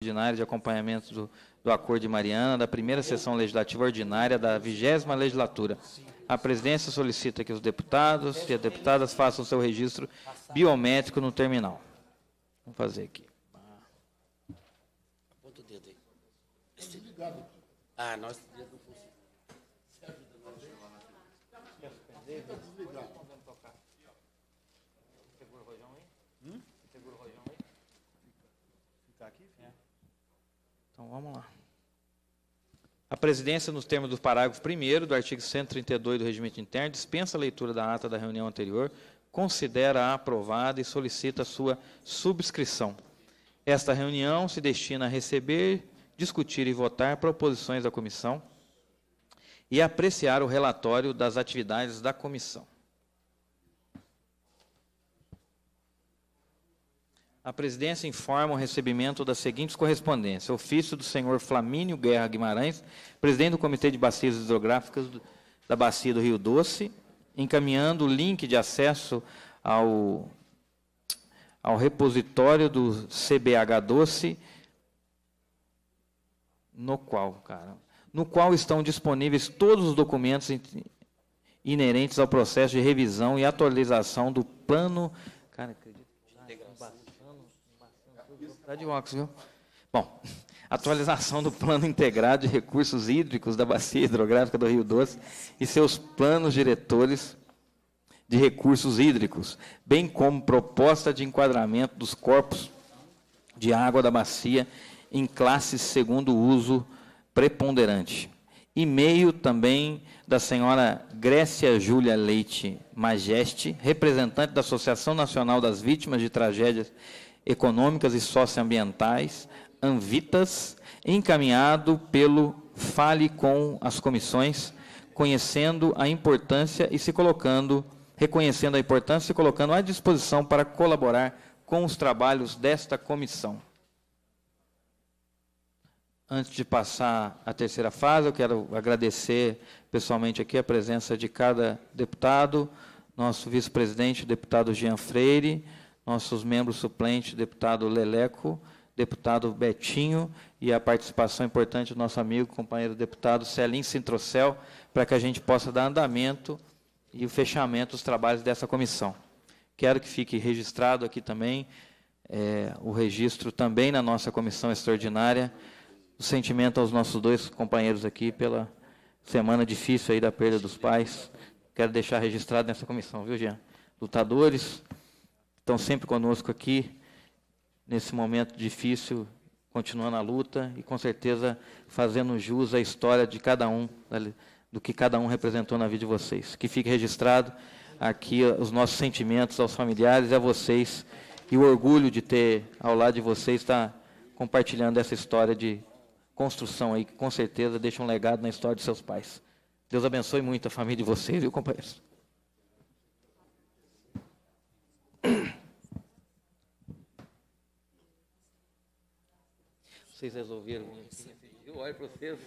ordinária de acompanhamento do, do, Acordo de Mariana, da primeira sessão legislativa ordinária da vigésima legislatura. A presidência solicita que os deputados e as deputadas façam seu registro biométrico no terminal. Vamos fazer aqui. Ah, ah nós Então vamos lá. A presidência, nos termos do parágrafo 1 do artigo 132 do Regimento Interno, dispensa a leitura da ata da reunião anterior, considera-a aprovada e solicita sua subscrição. Esta reunião se destina a receber, discutir e votar proposições da comissão e apreciar o relatório das atividades da comissão. A presidência informa o recebimento das seguintes correspondências. Ofício do senhor Flamínio Guerra Guimarães, presidente do Comitê de Bacias Hidrográficas da Bacia do Rio Doce, encaminhando o link de acesso ao, ao repositório do CBH Doce, no qual, cara, no qual estão disponíveis todos os documentos inerentes ao processo de revisão e atualização do plano. Cara, Tá de viu? Bom, atualização do Plano Integrado de Recursos Hídricos da Bacia Hidrográfica do Rio Doce e seus planos diretores de recursos hídricos, bem como proposta de enquadramento dos corpos de água da bacia em classes segundo uso preponderante. E-mail também da senhora Grécia Júlia Leite Majeste, representante da Associação Nacional das Vítimas de Tragédias econômicas e socioambientais, ANVITAS, encaminhado pelo Fale com as comissões, conhecendo a importância e se colocando, reconhecendo a importância e colocando à disposição para colaborar com os trabalhos desta comissão. Antes de passar à terceira fase, eu quero agradecer pessoalmente aqui a presença de cada deputado, nosso vice-presidente, deputado Jean Freire, nossos membros suplentes, deputado Leleco, deputado Betinho e a participação importante do nosso amigo, companheiro deputado Celim Sintrocel, para que a gente possa dar andamento e o fechamento dos trabalhos dessa comissão. Quero que fique registrado aqui também é, o registro também na nossa comissão extraordinária, o sentimento aos nossos dois companheiros aqui pela semana difícil aí da perda dos pais. Quero deixar registrado nessa comissão, viu, Jean? Lutadores, estão sempre conosco aqui nesse momento difícil, continuando a luta e com certeza fazendo jus à história de cada um, do que cada um representou na vida de vocês. Que fique registrado aqui os nossos sentimentos aos familiares e a vocês e o orgulho de ter ao lado de vocês estar tá compartilhando essa história de construção aí que com certeza deixa um legado na história de seus pais. Deus abençoe muito a família de vocês e o companheiro. Vocês resolveram né? Eu olho para vocês.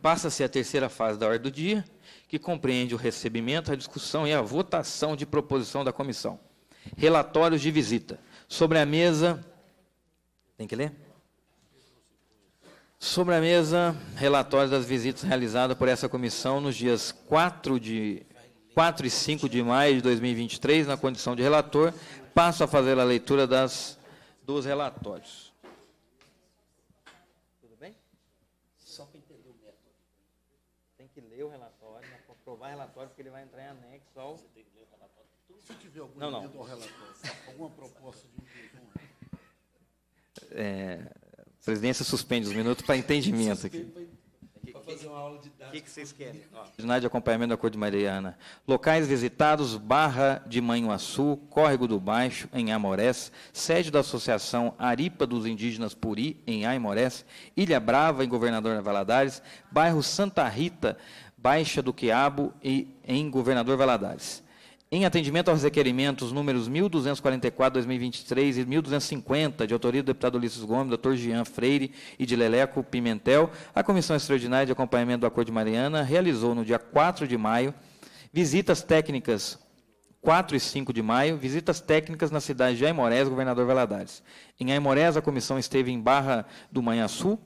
Passa-se a terceira fase da ordem do dia, que compreende o recebimento, a discussão e a votação de proposição da comissão. Relatórios de visita. Sobre a mesa. Tem que ler? Sobre a mesa, relatórios das visitas realizadas por essa comissão nos dias 4 de 4 e 5 de maio de 2023, na condição de relator, passo a fazer a leitura das, dos relatórios. Tudo bem? Só para entender o método. Tem que ler o relatório, né, aprovar o relatório, porque ele vai entrar em anexo ao... Você tem que ler o relatório. Então, se tiver algum não, não. ao relatório, alguma proposta de inclusão... É, a presidência suspende os minutos para entendimento aqui fazer uma aula de. O que, que, vocês querem? Ó. De acompanhamento da Cor de Mariana. Locais visitados, Barra de Manhuaçu, Córrego do Baixo, em Amorés, sede da Associação Aripa dos Indígenas Puri, em Aimorés, Ilha Brava, em Governador Valadares, bairro Santa Rita, Baixa do Quiabo, e, em Governador Valadares. Em atendimento aos requerimentos números 1244-2023 e 1250, de autoria do deputado Ulisses Gomes, doutor Jean Freire e de Leleco Pimentel, a Comissão Extraordinária de Acompanhamento do Acordo de Mariana realizou no dia 4 de maio visitas técnicas 4 e 5 de maio, visitas técnicas na cidade de Aimorés, governador Valadares. Em Aimorés, a comissão esteve em Barra do Manhaçu,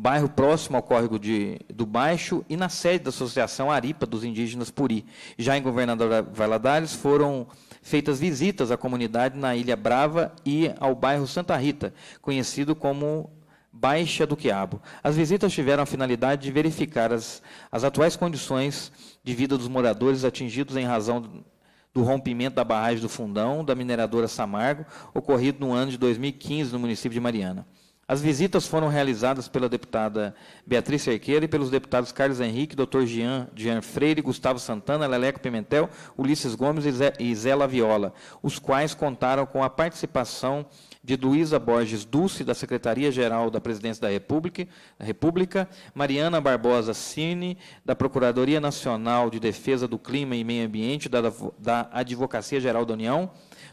bairro próximo ao córrego de, do Baixo, e na sede da Associação Aripa dos Indígenas Puri. Já em Governador Valadares foram feitas visitas à comunidade na Ilha Brava e ao bairro Santa Rita, conhecido como Baixa do Quiabo. As visitas tiveram a finalidade de verificar as, as atuais condições de vida dos moradores atingidos em razão do rompimento da barragem do Fundão, da mineradora Samargo, ocorrido no ano de 2015 no município de Mariana. As visitas foram realizadas pela deputada Beatriz Cerqueira e pelos deputados Carlos Henrique, Dr. Jean, Jean Freire, Gustavo Santana, Leleco Pimentel, Ulisses Gomes e Zé, e Zé Laviola, os quais contaram com a participação de Luísa Borges Dulce, da Secretaria-Geral da Presidência da República, da República, Mariana Barbosa Cine, da Procuradoria Nacional de Defesa do Clima e Meio Ambiente, da, da Advocacia Geral da União,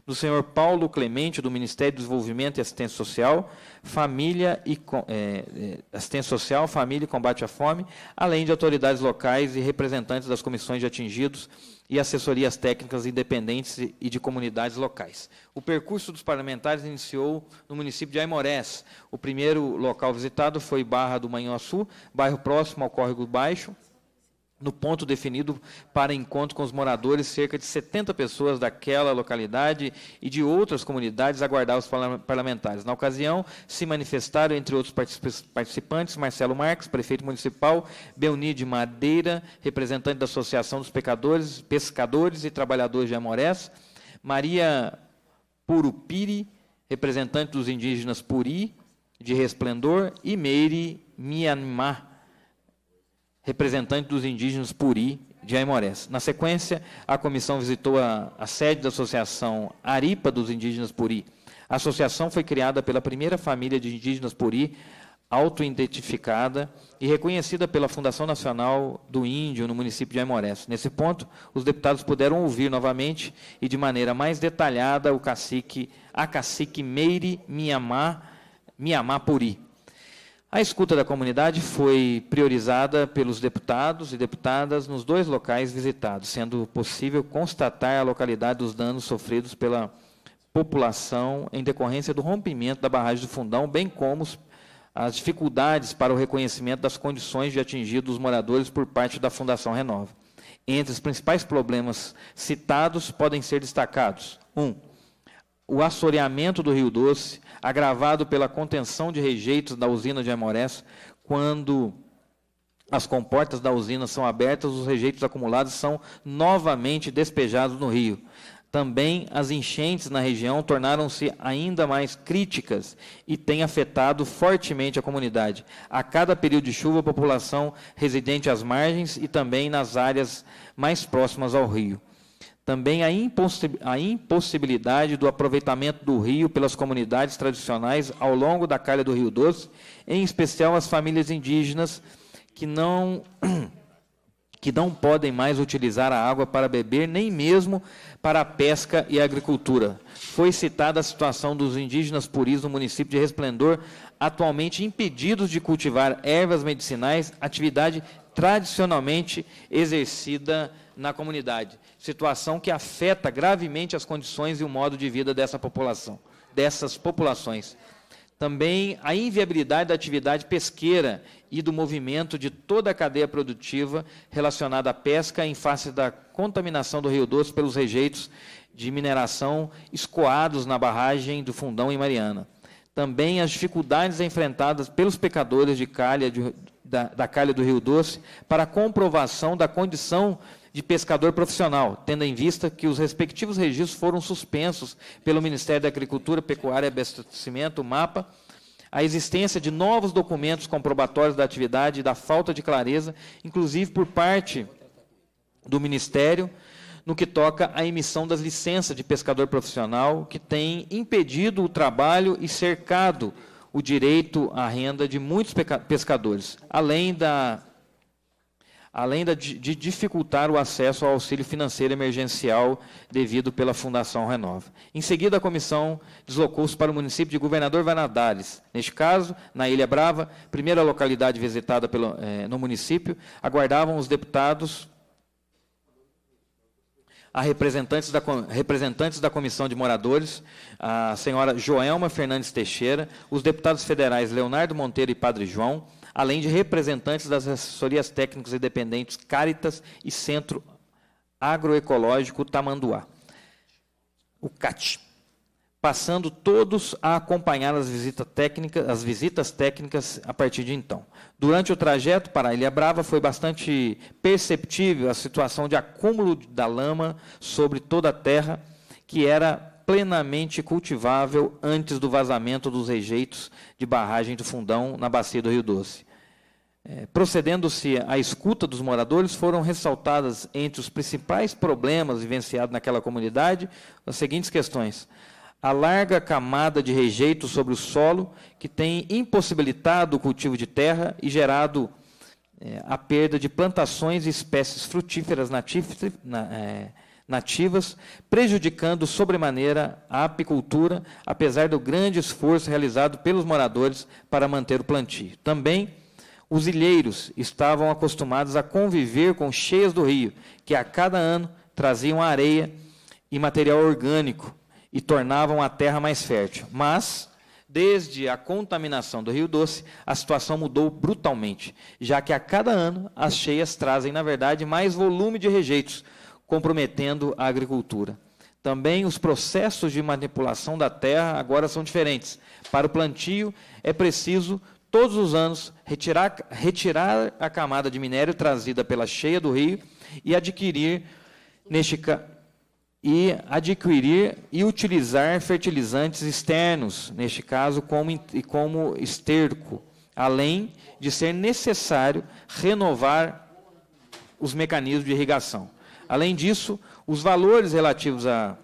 do senhor Paulo Clemente, do Ministério do Desenvolvimento e Assistência Social, Família e é, é, Assistência Social, Família e Combate à Fome, além de autoridades locais e representantes das comissões de atingidos e assessorias técnicas independentes e de comunidades locais. O percurso dos parlamentares iniciou no município de Aimorés. O primeiro local visitado foi Barra do Manhoaçu, bairro próximo ao Córrego Baixo, no ponto definido para encontro com os moradores, cerca de 70 pessoas daquela localidade e de outras comunidades aguardavam os parlamentares. Na ocasião, se manifestaram, entre outros participantes, Marcelo Marques, prefeito municipal, Belnide Madeira, representante da Associação dos Pecadores, Pescadores e Trabalhadores de Amorés, Maria Purupiri, representante dos indígenas Puri, de Resplendor, e Meire Mianmar, representante dos indígenas Puri de Aimorés. Na sequência, a comissão visitou a, a sede da Associação Aripa dos Indígenas Puri. A associação foi criada pela primeira família de indígenas Puri autoidentificada e reconhecida pela Fundação Nacional do Índio no município de Aimorés. Nesse ponto, os deputados puderam ouvir novamente e de maneira mais detalhada o cacique, a cacique Meire Miamá, Miamá Puri, a escuta da comunidade foi priorizada pelos deputados e deputadas nos dois locais visitados, sendo possível constatar a localidade dos danos sofridos pela população em decorrência do rompimento da barragem do Fundão, bem como as dificuldades para o reconhecimento das condições de atingido dos moradores por parte da Fundação Renova. Entre os principais problemas citados podem ser destacados: Um, o assoreamento do Rio Doce, agravado pela contenção de rejeitos da usina de Amorés, quando as comportas da usina são abertas, os rejeitos acumulados são novamente despejados no rio. Também as enchentes na região tornaram-se ainda mais críticas e têm afetado fortemente a comunidade. A cada período de chuva, a população residente às margens e também nas áreas mais próximas ao rio também a impossibilidade do aproveitamento do rio pelas comunidades tradicionais ao longo da calha do Rio Doce, em especial as famílias indígenas que não que não podem mais utilizar a água para beber, nem mesmo para a pesca e a agricultura. Foi citada a situação dos indígenas puris no município de Resplendor, atualmente impedidos de cultivar ervas medicinais, atividade tradicionalmente exercida na comunidade. Situação que afeta gravemente as condições e o modo de vida dessa população, dessas populações. Também a inviabilidade da atividade pesqueira e do movimento de toda a cadeia produtiva relacionada à pesca em face da contaminação do Rio Doce pelos rejeitos de mineração escoados na barragem do Fundão em Mariana. Também as dificuldades enfrentadas pelos pecadores de calha de, da, da calha do Rio Doce para a comprovação da condição de pescador profissional, tendo em vista que os respectivos registros foram suspensos pelo Ministério da Agricultura, Pecuária e Abastecimento, MAPA, a existência de novos documentos comprobatórios da atividade e da falta de clareza, inclusive por parte do Ministério, no que toca à emissão das licenças de pescador profissional, que tem impedido o trabalho e cercado o direito à renda de muitos pescadores, além da além de dificultar o acesso ao auxílio financeiro emergencial devido pela Fundação Renova. Em seguida, a comissão deslocou-se para o município de Governador Valadares, neste caso, na Ilha Brava, primeira localidade visitada pelo, eh, no município, aguardavam os deputados a representantes da, representantes da Comissão de Moradores, a senhora Joelma Fernandes Teixeira, os deputados federais Leonardo Monteiro e Padre João, além de representantes das assessorias técnicas independentes Caritas e Centro Agroecológico Tamanduá, o CAT, passando todos a acompanhar as, visita técnica, as visitas técnicas a partir de então. Durante o trajeto para a Ilha Brava foi bastante perceptível a situação de acúmulo da lama sobre toda a terra, que era plenamente cultivável antes do vazamento dos rejeitos de barragem do Fundão na bacia do Rio Doce. É, procedendo-se à escuta dos moradores, foram ressaltadas entre os principais problemas vivenciados naquela comunidade as seguintes questões: a larga camada de rejeito sobre o solo que tem impossibilitado o cultivo de terra e gerado é, a perda de plantações e espécies frutíferas é, nativas, prejudicando sobremaneira a apicultura, apesar do grande esforço realizado pelos moradores para manter o plantio. Também os ilheiros estavam acostumados a conviver com cheias do rio, que a cada ano traziam areia e material orgânico e tornavam a terra mais fértil. Mas, desde a contaminação do Rio Doce, a situação mudou brutalmente, já que a cada ano as cheias trazem, na verdade, mais volume de rejeitos, comprometendo a agricultura. Também os processos de manipulação da terra agora são diferentes. Para o plantio, é preciso todos os anos, retirar, retirar a camada de minério trazida pela cheia do rio e adquirir neste e adquirir e utilizar fertilizantes externos, neste caso como, como esterco, além de ser necessário renovar os mecanismos de irrigação. Além disso, os valores relativos a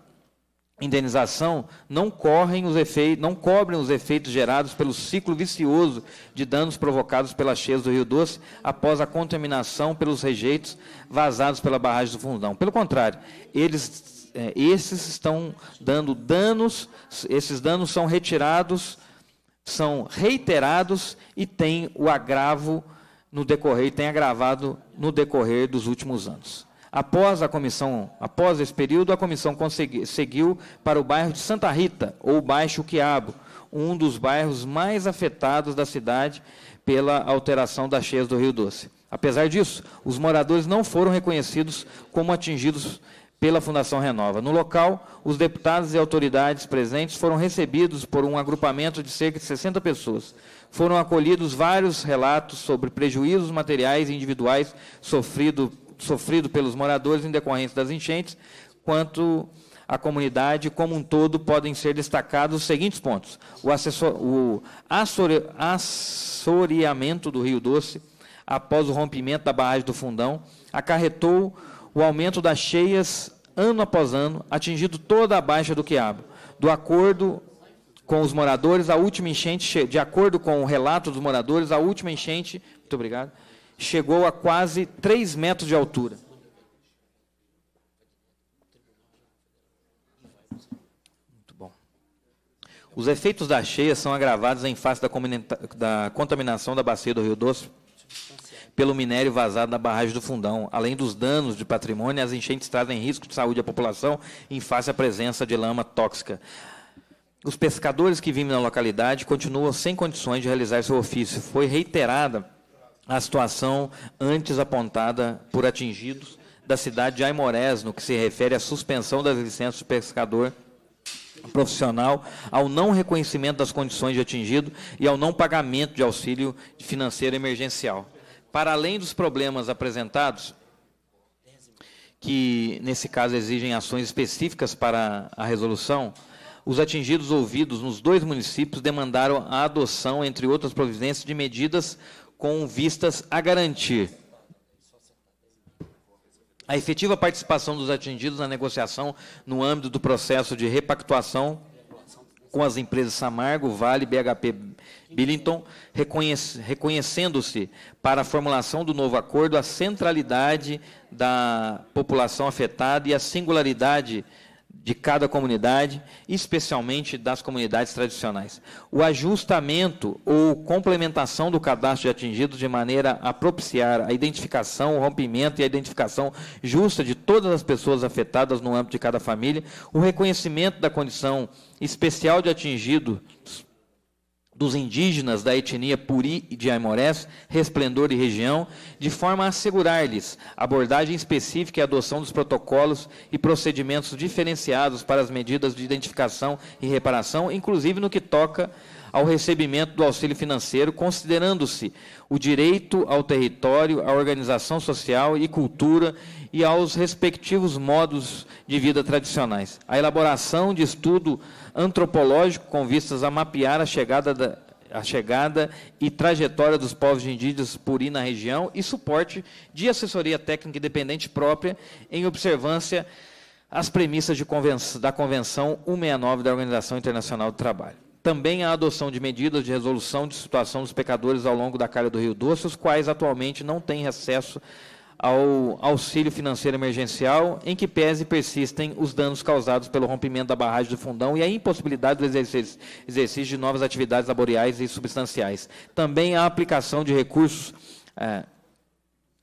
indenização não correm os efeitos, não cobrem os efeitos gerados pelo ciclo vicioso de danos provocados pelas cheias do Rio Doce após a contaminação pelos rejeitos vazados pela barragem do Fundão. Pelo contrário, eles é, esses estão dando danos, esses danos são retirados, são reiterados e têm o agravo no decorrer, tem agravado no decorrer dos últimos anos. Após a comissão, após esse período, a comissão seguiu para o bairro de Santa Rita, ou Baixo Quiabo, um dos bairros mais afetados da cidade pela alteração das cheias do Rio Doce. Apesar disso, os moradores não foram reconhecidos como atingidos pela Fundação Renova. No local, os deputados e autoridades presentes foram recebidos por um agrupamento de cerca de 60 pessoas. Foram acolhidos vários relatos sobre prejuízos materiais e individuais sofrido sofrido pelos moradores em decorrência das enchentes, quanto à comunidade como um todo, podem ser destacados os seguintes pontos: o, assessor, o assore, assoreamento do Rio Doce, após o rompimento da barragem do Fundão, acarretou o aumento das cheias ano após ano, atingindo toda a Baixa do Quiabo. Do acordo com os moradores, a última enchente, de acordo com o relato dos moradores, a última enchente, muito obrigado, chegou a quase 3 metros de altura. Muito bom. Os efeitos da cheia são agravados em face da contaminação da bacia do Rio Doce pelo minério vazado na barragem do Fundão. Além dos danos de patrimônio, as enchentes trazem risco de saúde à população em face à presença de lama tóxica. Os pescadores que vivem na localidade continuam sem condições de realizar seu ofício. Foi reiterada a situação antes apontada por atingidos da cidade de Aimorés, no que se refere à suspensão das licenças de pescador profissional, ao não reconhecimento das condições de atingido e ao não pagamento de auxílio financeiro emergencial. Para além dos problemas apresentados, que nesse caso exigem ações específicas para a resolução, os atingidos ouvidos nos dois municípios demandaram a adoção, entre outras providências, de medidas com vistas a garantir a efetiva participação dos atingidos na negociação no âmbito do processo de repactuação com as empresas Samargo, Vale, BHP Billington, reconhecendo-se para a formulação do novo acordo a centralidade da população afetada e a singularidade de cada comunidade, especialmente das comunidades tradicionais. O ajustamento ou complementação do cadastro de atingidos de maneira a propiciar a identificação, o rompimento e a identificação justa de todas as pessoas afetadas no âmbito de cada família, o reconhecimento da condição especial de atingido dos indígenas da etnia Puri de Aimorés, Resplendor e região, de forma a assegurar-lhes abordagem específica e adoção dos protocolos e procedimentos diferenciados para as medidas de identificação e reparação, inclusive no que toca ao recebimento do auxílio financeiro, considerando-se o direito ao território, à organização social e cultura e aos respectivos modos de vida tradicionais. A elaboração de estudo antropológico com vistas a mapear a chegada, da, a chegada e trajetória dos povos indígenas puri na região e suporte de assessoria técnica independente própria em observância às premissas convenção, da Convenção 169 da Organização Internacional do Trabalho também a adoção de medidas de resolução de situação dos pecadores ao longo da calha do Rio Doce, os quais atualmente não têm acesso ao auxílio financeiro emergencial, em que pese persistem os danos causados pelo rompimento da barragem do fundão e a impossibilidade do exercício, de novas atividades laborais e substanciais. Também a aplicação de recursos é,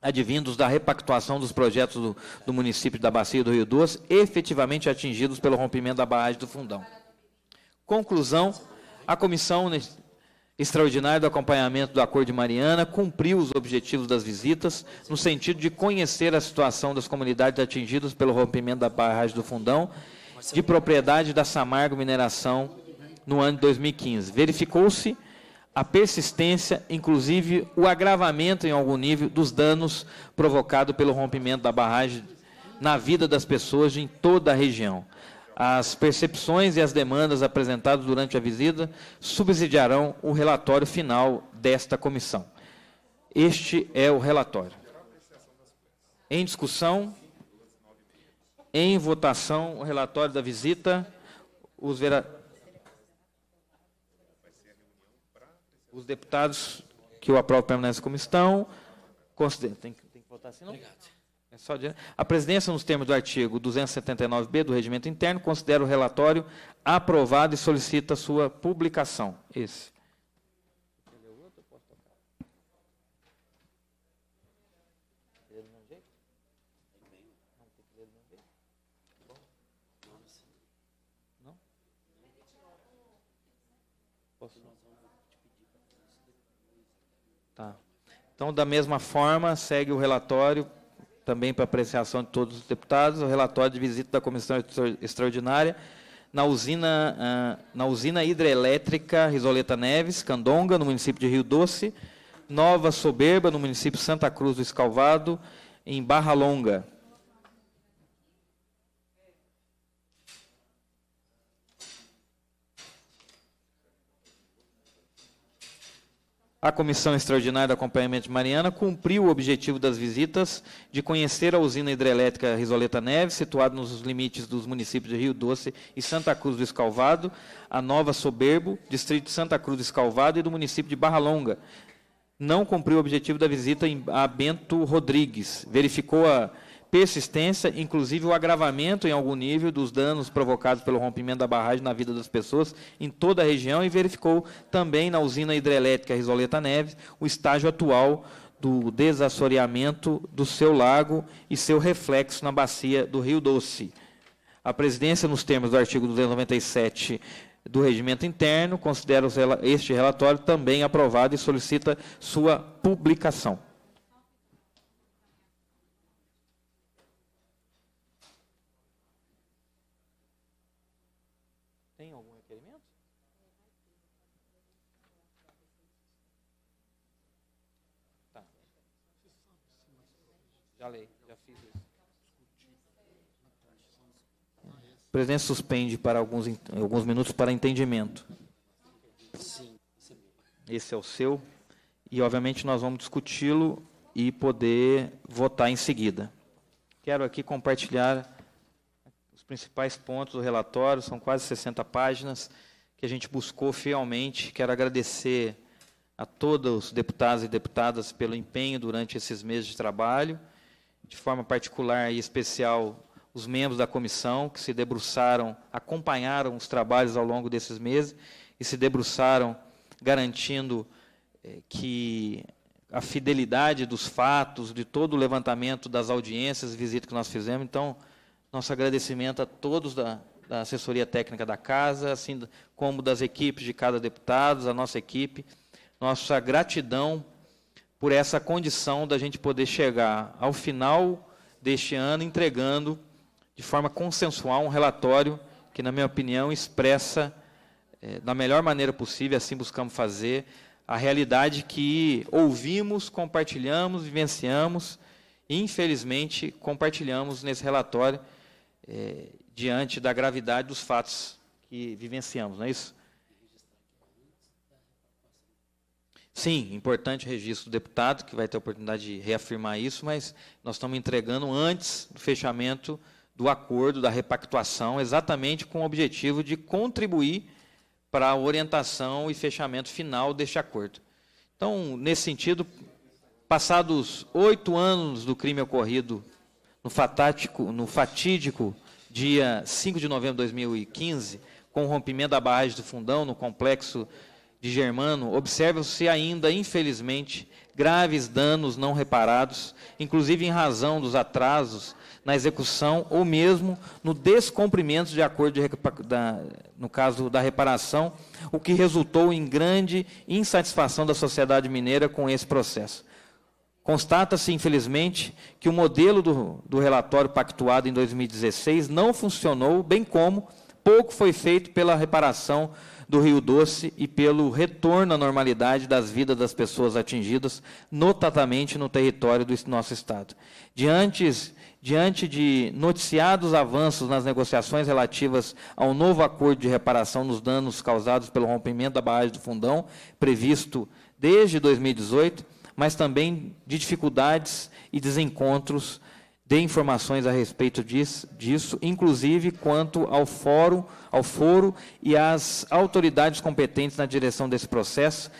advindos da repactuação dos projetos do, do, município da Bacia do Rio Doce, efetivamente atingidos pelo rompimento da barragem do fundão. Conclusão, a comissão extraordinário do acompanhamento do Acordo de Mariana cumpriu os objetivos das visitas, no sentido de conhecer a situação das comunidades atingidas pelo rompimento da barragem do Fundão, de propriedade da Samargo Mineração no ano de 2015. Verificou-se a persistência, inclusive o agravamento em algum nível dos danos provocados pelo rompimento da barragem na vida das pessoas em toda a região. As percepções e as demandas apresentadas durante a visita subsidiarão o relatório final desta comissão. Este é o relatório. Em discussão, em votação, o relatório da visita, os, vera... os deputados que o aprovam permanecem como estão. Consider... Tem, tem que votar assim, não? Obrigado. Só de... A presidência, nos termos do artigo 279b do Regimento Interno, considera o relatório aprovado e solicita sua publicação. Esse. Tá. Então, da mesma forma, segue o relatório também para apreciação de todos os deputados, o relatório de visita da Comissão Extraordinária na usina, ah, na usina hidrelétrica Risoleta Neves, Candonga, no município de Rio Doce, Nova Soberba, no município Santa Cruz do Escalvado, em Barra Longa. A Comissão Extraordinária de Acompanhamento de Mariana cumpriu o objetivo das visitas de conhecer a usina hidrelétrica Risoleta Neves, situada nos limites dos municípios de Rio Doce e Santa Cruz do Escalvado, a Nova Soberbo, distrito de Santa Cruz do Escalvado e do município de Barra Longa. Não cumpriu o objetivo da visita a Bento Rodrigues. Verificou a persistência, inclusive o agravamento em algum nível dos danos provocados pelo rompimento da barragem na vida das pessoas em toda a região e verificou também na usina hidrelétrica Risoleta Neves o estágio atual do desassoreamento do seu lago e seu reflexo na bacia do Rio Doce. A presidência, nos termos do artigo 297 do Regimento Interno, considera este relatório também aprovado e solicita sua publicação. O presidente suspende para alguns, alguns minutos para entendimento. Sim, esse é o seu. E, obviamente, nós vamos discuti-lo e poder votar em seguida. Quero aqui compartilhar os principais pontos do relatório, são quase 60 páginas, que a gente buscou fielmente. Quero agradecer a todos os deputados e deputadas pelo empenho durante esses meses de trabalho, de forma particular e especial os membros da comissão que se debruçaram, acompanharam os trabalhos ao longo desses meses e se debruçaram garantindo eh, que a fidelidade dos fatos, de todo o levantamento das audiências, visitas que nós fizemos. Então, nosso agradecimento a todos da, da assessoria técnica da casa, assim como das equipes de cada deputado, a nossa equipe, nossa gratidão por essa condição da gente poder chegar ao final deste ano entregando de forma consensual um relatório que, na minha opinião, expressa eh, da melhor maneira possível, assim buscamos fazer, a realidade que ouvimos, compartilhamos, vivenciamos e, infelizmente, compartilhamos nesse relatório eh, diante da gravidade dos fatos que vivenciamos, não é isso? Sim, importante registro do deputado, que vai ter a oportunidade de reafirmar isso, mas nós estamos entregando antes do fechamento do acordo, da repactuação, exatamente com o objetivo de contribuir para a orientação e fechamento final deste acordo. Então, nesse sentido, passados oito anos do crime ocorrido no, fatático, no fatídico dia 5 de novembro de 2015, com o rompimento da barragem do Fundão no complexo de Germano, observam-se ainda, infelizmente, graves danos não reparados, inclusive em razão dos atrasos na execução ou mesmo no descumprimento de acordo, de, da, no caso da reparação, o que resultou em grande insatisfação da sociedade mineira com esse processo. Constata-se, infelizmente, que o modelo do, do relatório pactuado em 2016 não funcionou, bem como pouco foi feito pela reparação do Rio Doce e pelo retorno à normalidade das vidas das pessoas atingidas, notadamente no território do nosso Estado. Diante diante de noticiados avanços nas negociações relativas ao novo acordo de reparação nos danos causados pelo rompimento da barragem do Fundão, previsto desde 2018, mas também de dificuldades e desencontros de informações a respeito disso, inclusive quanto ao fórum, ao foro e às autoridades competentes na direção desse processo,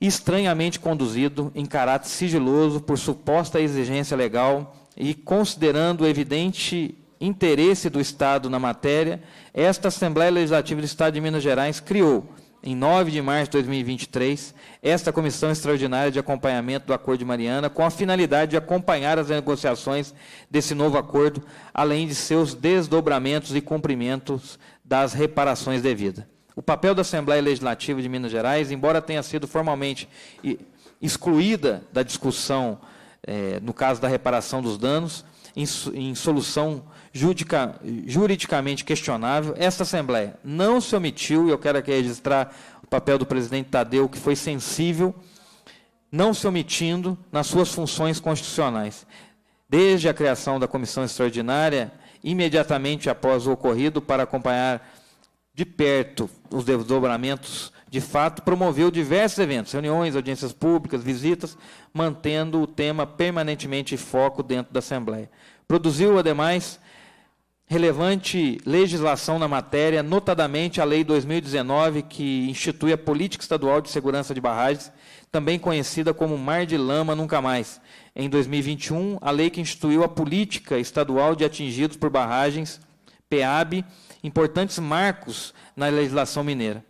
estranhamente conduzido em caráter sigiloso por suposta exigência legal e considerando o evidente interesse do Estado na matéria, esta Assembleia Legislativa do Estado de Minas Gerais criou, em 9 de março de 2023, esta Comissão Extraordinária de Acompanhamento do Acordo de Mariana, com a finalidade de acompanhar as negociações desse novo acordo, além de seus desdobramentos e cumprimentos das reparações devidas. O papel da Assembleia Legislativa de Minas Gerais, embora tenha sido formalmente excluída da discussão é, no caso da reparação dos danos, em, em solução judica, juridicamente questionável, esta Assembleia não se omitiu, e eu quero aqui registrar o papel do presidente Tadeu, que foi sensível, não se omitindo nas suas funções constitucionais. Desde a criação da comissão extraordinária, imediatamente após o ocorrido, para acompanhar de perto os desdobramentos de fato, promoveu diversos eventos, reuniões, audiências públicas, visitas, mantendo o tema permanentemente em foco dentro da Assembleia. Produziu, ademais, relevante legislação na matéria, notadamente a Lei 2019, que institui a Política Estadual de Segurança de Barragens, também conhecida como Mar de Lama Nunca Mais. Em 2021, a lei que instituiu a Política Estadual de Atingidos por Barragens, PEAB, importantes marcos na legislação mineira.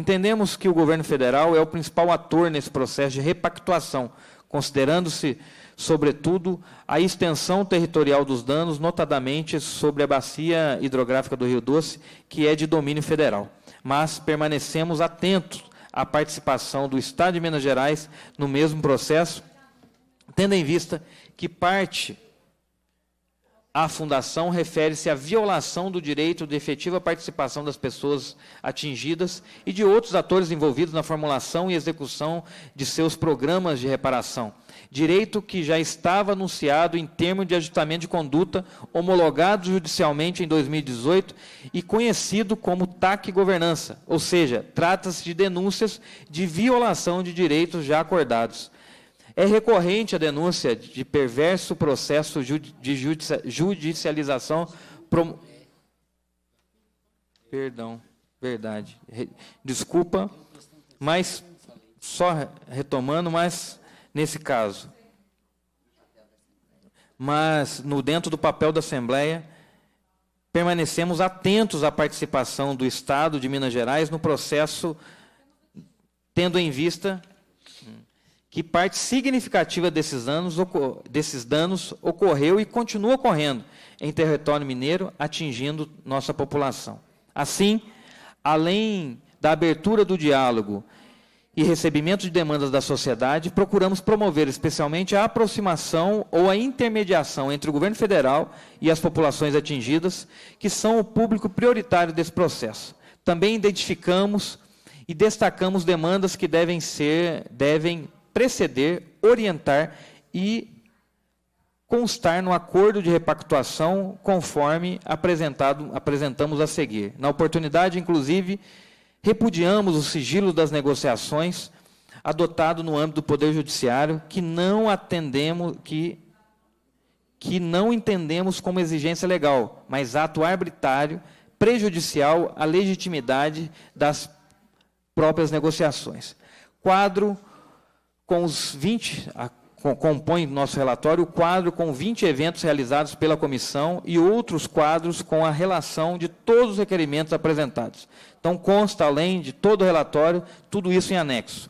Entendemos que o governo federal é o principal ator nesse processo de repactuação, considerando-se, sobretudo, a extensão territorial dos danos, notadamente sobre a bacia hidrográfica do Rio Doce, que é de domínio federal. Mas permanecemos atentos à participação do Estado de Minas Gerais no mesmo processo, tendo em vista que parte à fundação refere-se à violação do direito de efetiva participação das pessoas atingidas e de outros atores envolvidos na formulação e execução de seus programas de reparação. Direito que já estava anunciado em termos de ajustamento de conduta, homologado judicialmente em 2018 e conhecido como TAC governança, ou seja, trata-se de denúncias de violação de direitos já acordados. É recorrente a denúncia de perverso processo de judicialização. Prom... Perdão, verdade. Desculpa, mas só retomando, mas nesse caso. Mas no dentro do papel da Assembleia, permanecemos atentos à participação do Estado de Minas Gerais no processo, tendo em vista que parte significativa desses, anos, desses danos ocorreu e continua ocorrendo em território mineiro, atingindo nossa população. Assim, além da abertura do diálogo e recebimento de demandas da sociedade, procuramos promover especialmente a aproximação ou a intermediação entre o governo federal e as populações atingidas, que são o público prioritário desse processo. Também identificamos e destacamos demandas que devem ser devem preceder, orientar e constar no acordo de repactuação conforme apresentado, apresentamos a seguir. Na oportunidade, inclusive, repudiamos o sigilo das negociações adotado no âmbito do Poder Judiciário, que não atendemos, que, que não entendemos como exigência legal, mas ato arbitrário prejudicial à legitimidade das próprias negociações. Quadro com os 20, a, com, compõe nosso relatório o quadro com 20 eventos realizados pela comissão e outros quadros com a relação de todos os requerimentos apresentados. Então, consta, além de todo o relatório, tudo isso em anexo.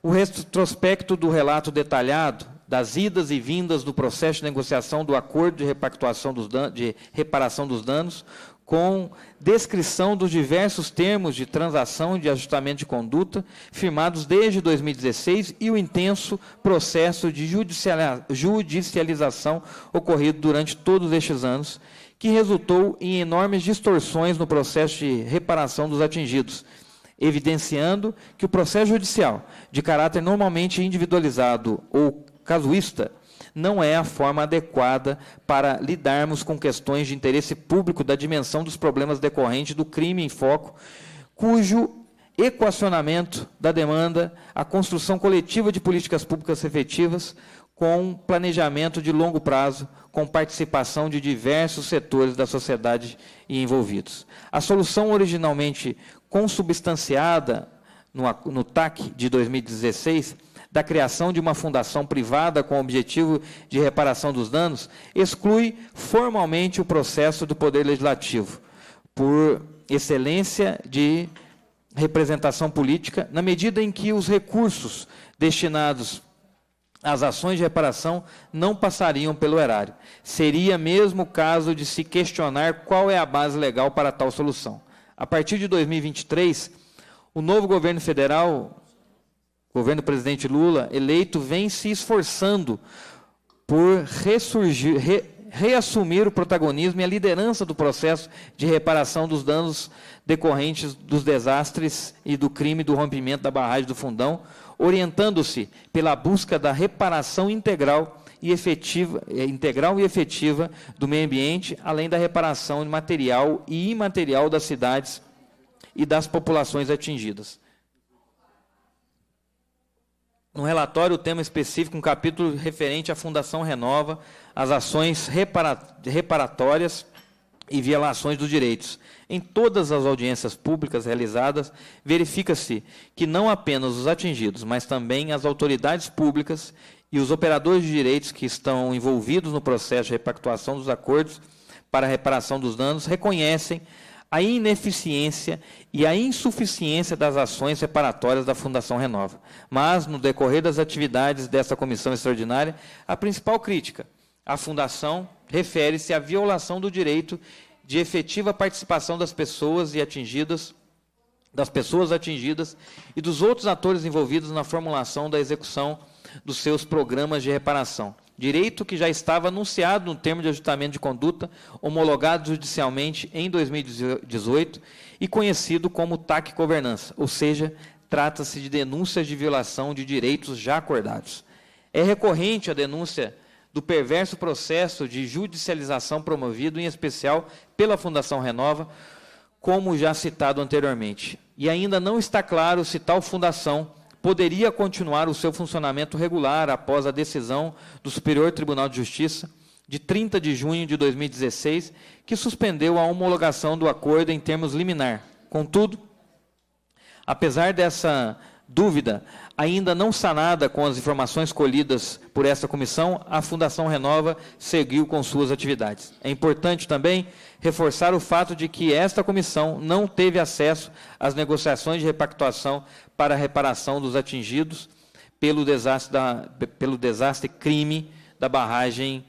O retrospecto do relato detalhado das idas e vindas do processo de negociação do acordo de, de reparação dos danos, com descrição dos diversos termos de transação e de ajustamento de conduta firmados desde 2016 e o intenso processo de judicialização ocorrido durante todos estes anos, que resultou em enormes distorções no processo de reparação dos atingidos, evidenciando que o processo judicial, de caráter normalmente individualizado ou casuísta, não é a forma adequada para lidarmos com questões de interesse público da dimensão dos problemas decorrentes do crime em foco, cujo equacionamento da demanda, a construção coletiva de políticas públicas efetivas, com planejamento de longo prazo, com participação de diversos setores da sociedade e envolvidos. A solução originalmente consubstanciada no, no TAC de 2016 da criação de uma fundação privada com o objetivo de reparação dos danos exclui formalmente o processo do Poder Legislativo, por excelência de representação política, na medida em que os recursos destinados às ações de reparação não passariam pelo erário. Seria mesmo o caso de se questionar qual é a base legal para tal solução. A partir de 2023, o novo governo federal o governo do presidente Lula, eleito, vem se esforçando por ressurgir, re, reassumir o protagonismo e a liderança do processo de reparação dos danos decorrentes dos desastres e do crime do rompimento da barragem do Fundão, orientando-se pela busca da reparação integral e efetiva, eh, integral e efetiva do meio ambiente, além da reparação material e imaterial das cidades e das populações atingidas no relatório o tema específico, um capítulo referente à Fundação Renova, as ações reparatórias e violações dos direitos. Em todas as audiências públicas realizadas, verifica-se que não apenas os atingidos, mas também as autoridades públicas e os operadores de direitos que estão envolvidos no processo de repactuação dos acordos para reparação dos danos reconhecem a ineficiência e a insuficiência das ações reparatórias da Fundação Renova. Mas, no decorrer das atividades dessa comissão extraordinária, a principal crítica à Fundação refere-se à violação do direito de efetiva participação das pessoas e atingidas das pessoas atingidas e dos outros atores envolvidos na formulação da execução dos seus programas de reparação, direito que já estava anunciado no termo de ajustamento de conduta, homologado judicialmente em 2018 e conhecido como TAC governança, ou seja, trata-se de denúncias de violação de direitos já acordados. É recorrente a denúncia do perverso processo de judicialização promovido, em especial pela Fundação Renova, como já citado anteriormente. E ainda não está claro se tal fundação poderia continuar o seu funcionamento regular após a decisão do Superior Tribunal de Justiça de 30 de junho de 2016, que suspendeu a homologação do acordo em termos liminar. Contudo, apesar dessa dúvida ainda não sanada com as informações colhidas por esta comissão, a Fundação Renova seguiu com suas atividades. É importante também reforçar o fato de que esta comissão não teve acesso às negociações de repactuação para a reparação dos atingidos pelo desastre, da, pelo desastre crime da barragem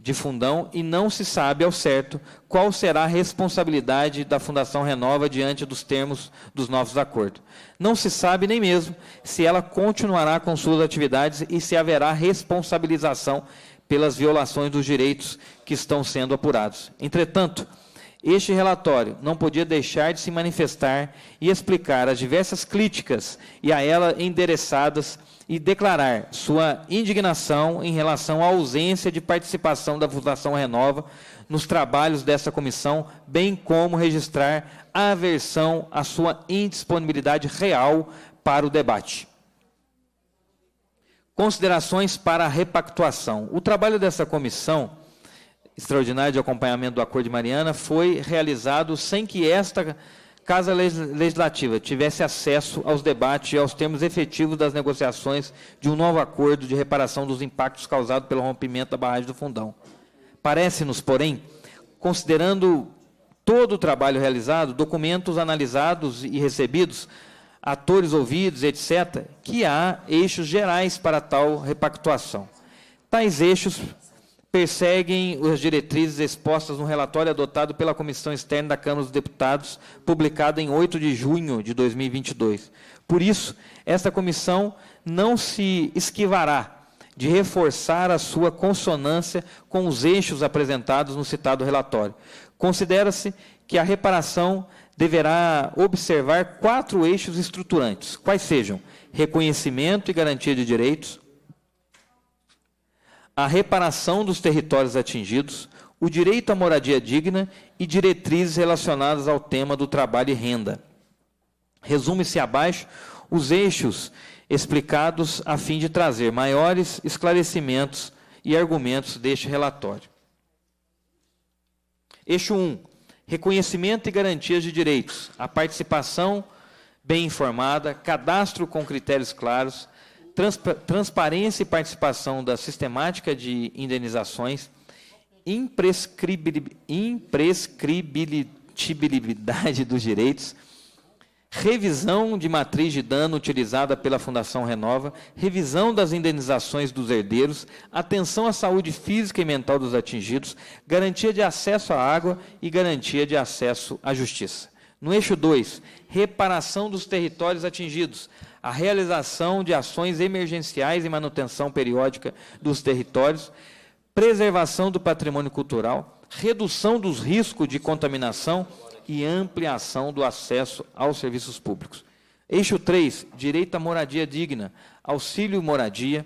de fundão e não se sabe ao certo qual será a responsabilidade da Fundação Renova diante dos termos dos novos acordos. Não se sabe nem mesmo se ela continuará com suas atividades e se haverá responsabilização pelas violações dos direitos que estão sendo apurados. Entretanto, este relatório não podia deixar de se manifestar e explicar as diversas críticas e a ela endereçadas e declarar sua indignação em relação à ausência de participação da Fundação Renova nos trabalhos dessa comissão, bem como registrar aversão à sua indisponibilidade real para o debate. Considerações para a repactuação. O trabalho dessa comissão extraordinária de acompanhamento do Acordo de Mariana foi realizado sem que esta Casa Legislativa tivesse acesso aos debates e aos termos efetivos das negociações de um novo acordo de reparação dos impactos causados pelo rompimento da barragem do Fundão. Parece-nos, porém, considerando todo o trabalho realizado, documentos analisados e recebidos atores ouvidos, etc., que há eixos gerais para tal repactuação. Tais eixos perseguem as diretrizes expostas no relatório adotado pela Comissão Externa da Câmara dos Deputados, publicado em 8 de junho de 2022. Por isso, esta comissão não se esquivará de reforçar a sua consonância com os eixos apresentados no citado relatório. Considera-se que a reparação deverá observar quatro eixos estruturantes, quais sejam reconhecimento e garantia de direitos, a reparação dos territórios atingidos, o direito à moradia digna e diretrizes relacionadas ao tema do trabalho e renda. Resume-se abaixo os eixos explicados a fim de trazer maiores esclarecimentos e argumentos deste relatório. Eixo 1 reconhecimento e garantias de direitos, a participação bem informada, cadastro com critérios claros, transpa transparência e participação da sistemática de indenizações, imprescribil imprescribilidade dos direitos revisão de matriz de dano utilizada pela Fundação Renova, revisão das indenizações dos herdeiros, atenção à saúde física e mental dos atingidos, garantia de acesso à água e garantia de acesso à justiça. No eixo 2, reparação dos territórios atingidos, a realização de ações emergenciais e manutenção periódica dos territórios, preservação do patrimônio cultural, redução dos riscos de contaminação e ampliação do acesso aos serviços públicos. Eixo 3, direito à moradia digna, auxílio moradia,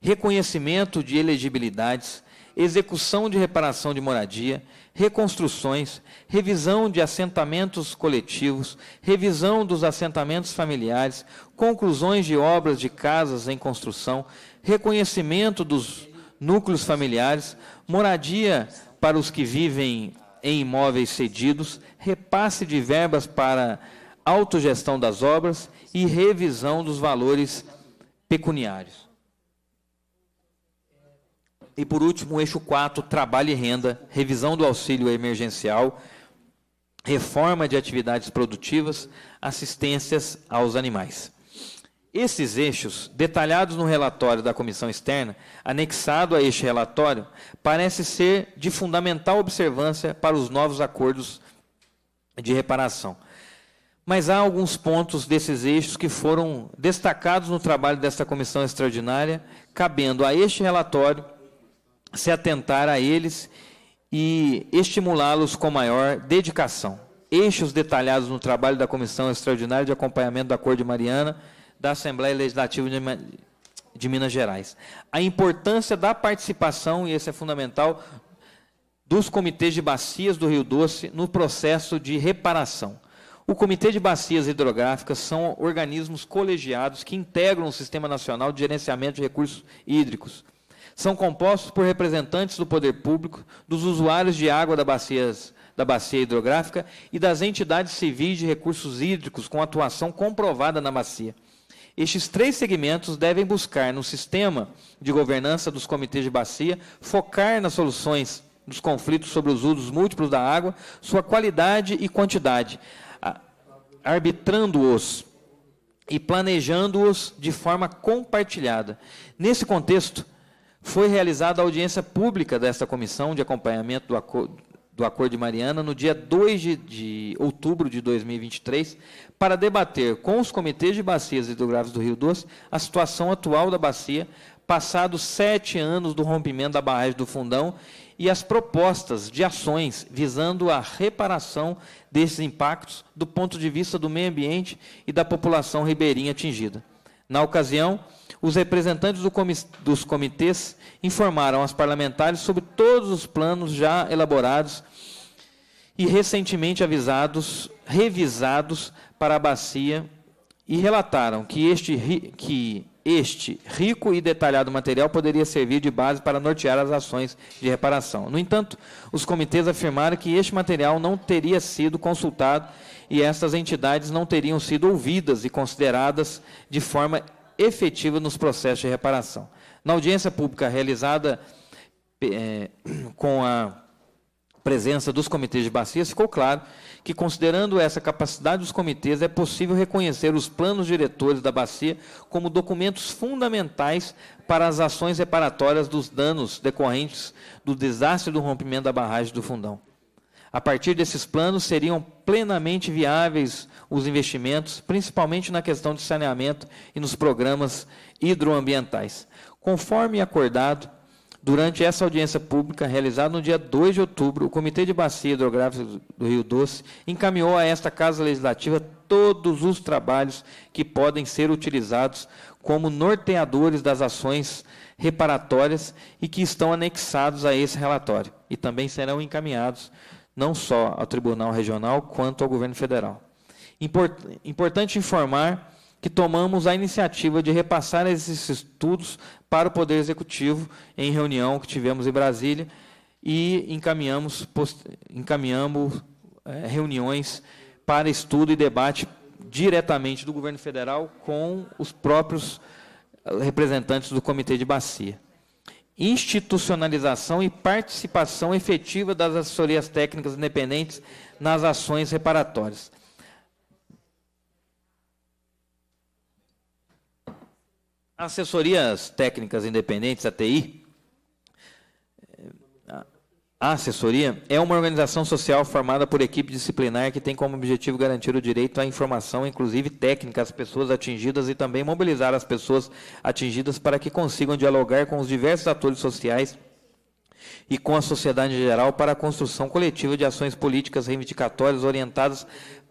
reconhecimento de elegibilidades, execução de reparação de moradia, reconstruções, revisão de assentamentos coletivos, revisão dos assentamentos familiares, conclusões de obras de casas em construção, reconhecimento dos núcleos familiares, moradia para os que vivem em imóveis cedidos, repasse de verbas para autogestão das obras e revisão dos valores pecuniários. E por último, o eixo 4, trabalho e renda, revisão do auxílio emergencial, reforma de atividades produtivas, assistências aos animais. Esses eixos, detalhados no relatório da comissão externa, anexado a este relatório, parece ser de fundamental observância para os novos acordos de reparação. Mas há alguns pontos desses eixos que foram destacados no trabalho desta comissão extraordinária, cabendo a este relatório se atentar a eles e estimulá-los com maior dedicação. Eixos detalhados no trabalho da comissão extraordinária de acompanhamento da Acordo de Mariana da Assembleia Legislativa de Minas Gerais. A importância da participação, e esse é fundamental, dos comitês de bacias do Rio Doce no processo de reparação. O Comitê de Bacias Hidrográficas são organismos colegiados que integram o Sistema Nacional de Gerenciamento de Recursos Hídricos. São compostos por representantes do poder público, dos usuários de água da, bacias, da bacia hidrográfica e das entidades civis de recursos hídricos com atuação comprovada na bacia. Estes três segmentos devem buscar, no sistema de governança dos comitês de bacia, focar nas soluções dos conflitos sobre os usos múltiplos da água, sua qualidade e quantidade, arbitrando-os e planejando-os de forma compartilhada. Nesse contexto, foi realizada a audiência pública desta comissão de acompanhamento do acordo do Acordo de Mariana no dia 2 de, de outubro de 2023 para debater com os comitês de bacias hidrográficas do Rio Doce a situação atual da bacia, passados sete anos do rompimento da barragem do Fundão e as propostas de ações visando a reparação desses impactos do ponto de vista do meio ambiente e da população ribeirinha atingida. Na ocasião, os representantes do comi dos comitês informaram as parlamentares sobre todos os planos já elaborados e recentemente avisados, revisados para a bacia e relataram que este, que este rico e detalhado material poderia servir de base para nortear as ações de reparação. No entanto, os comitês afirmaram que este material não teria sido consultado e estas entidades não teriam sido ouvidas e consideradas de forma efetiva nos processos de reparação. Na audiência pública realizada é, com a presença dos comitês de bacias, ficou claro que, considerando essa capacidade dos comitês, é possível reconhecer os planos diretores da bacia como documentos fundamentais para as ações reparatórias dos danos decorrentes do desastre do rompimento da barragem do Fundão. A partir desses planos, seriam plenamente viáveis os investimentos, principalmente na questão de saneamento e nos programas hidroambientais. Conforme acordado, durante essa audiência pública realizada no dia 2 de outubro, o Comitê de Bacia Hidrográfica do Rio Doce encaminhou a esta Casa Legislativa todos os trabalhos que podem ser utilizados como norteadores das ações reparatórias e que estão anexados a esse relatório e também serão encaminhados não só ao Tribunal Regional quanto ao Governo Federal. Import, importante informar que tomamos a iniciativa de repassar esses estudos para o Poder Executivo em reunião que tivemos em Brasília e encaminhamos, post, encaminhamos é, reuniões para estudo e debate diretamente do governo federal com os próprios eh, representantes do Comitê de Bacia institucionalização e participação efetiva das assessorias técnicas independentes nas ações reparatórias. Assessorias técnicas independentes, ATI, a assessoria é uma organização social formada por equipe disciplinar que tem como objetivo garantir o direito à informação, inclusive técnica, às pessoas atingidas e também mobilizar as pessoas atingidas para que consigam dialogar com os diversos atores sociais e com a sociedade em geral para a construção coletiva de ações políticas reivindicatórias orientadas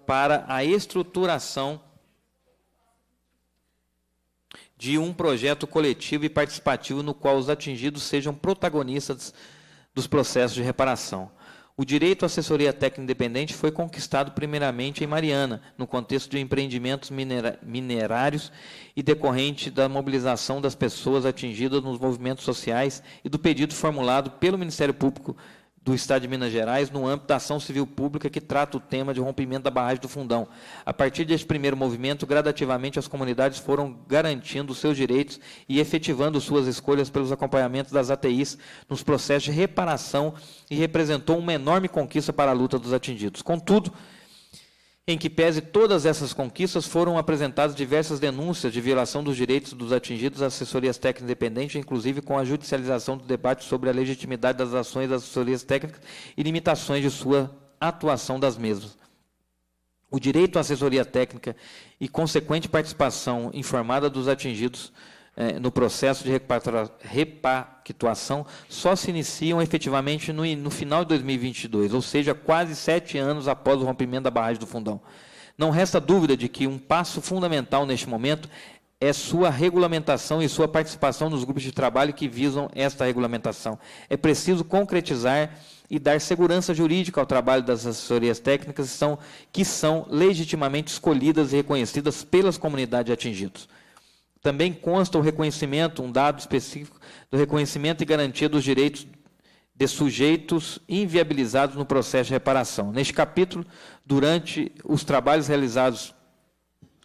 para a estruturação de um projeto coletivo e participativo no qual os atingidos sejam protagonistas dos processos de reparação. O direito à assessoria técnica independente foi conquistado primeiramente em Mariana, no contexto de empreendimentos minerários e decorrente da mobilização das pessoas atingidas nos movimentos sociais e do pedido formulado pelo Ministério Público do Estado de Minas Gerais no âmbito da ação civil pública que trata o tema de rompimento da barragem do Fundão. A partir deste primeiro movimento, gradativamente as comunidades foram garantindo seus direitos e efetivando suas escolhas pelos acompanhamentos das ATIs nos processos de reparação e representou uma enorme conquista para a luta dos atingidos. Contudo, em que pese todas essas conquistas, foram apresentadas diversas denúncias de violação dos direitos dos atingidos às assessorias técnicas independentes, inclusive com a judicialização do debate sobre a legitimidade das ações das assessorias técnicas e limitações de sua atuação das mesmas. O direito à assessoria técnica e consequente participação informada dos atingidos é, no processo de repactuação só se iniciam efetivamente no, no final de 2022, ou seja, quase sete anos após o rompimento da barragem do Fundão. Não resta dúvida de que um passo fundamental neste momento é sua regulamentação e sua participação nos grupos de trabalho que visam esta regulamentação. É preciso concretizar e dar segurança jurídica ao trabalho das assessorias técnicas que são, que são legitimamente escolhidas e reconhecidas pelas comunidades atingidas. Também consta o reconhecimento, um dado específico, do reconhecimento e garantia dos direitos de sujeitos inviabilizados no processo de reparação. Neste capítulo, durante os trabalhos realizados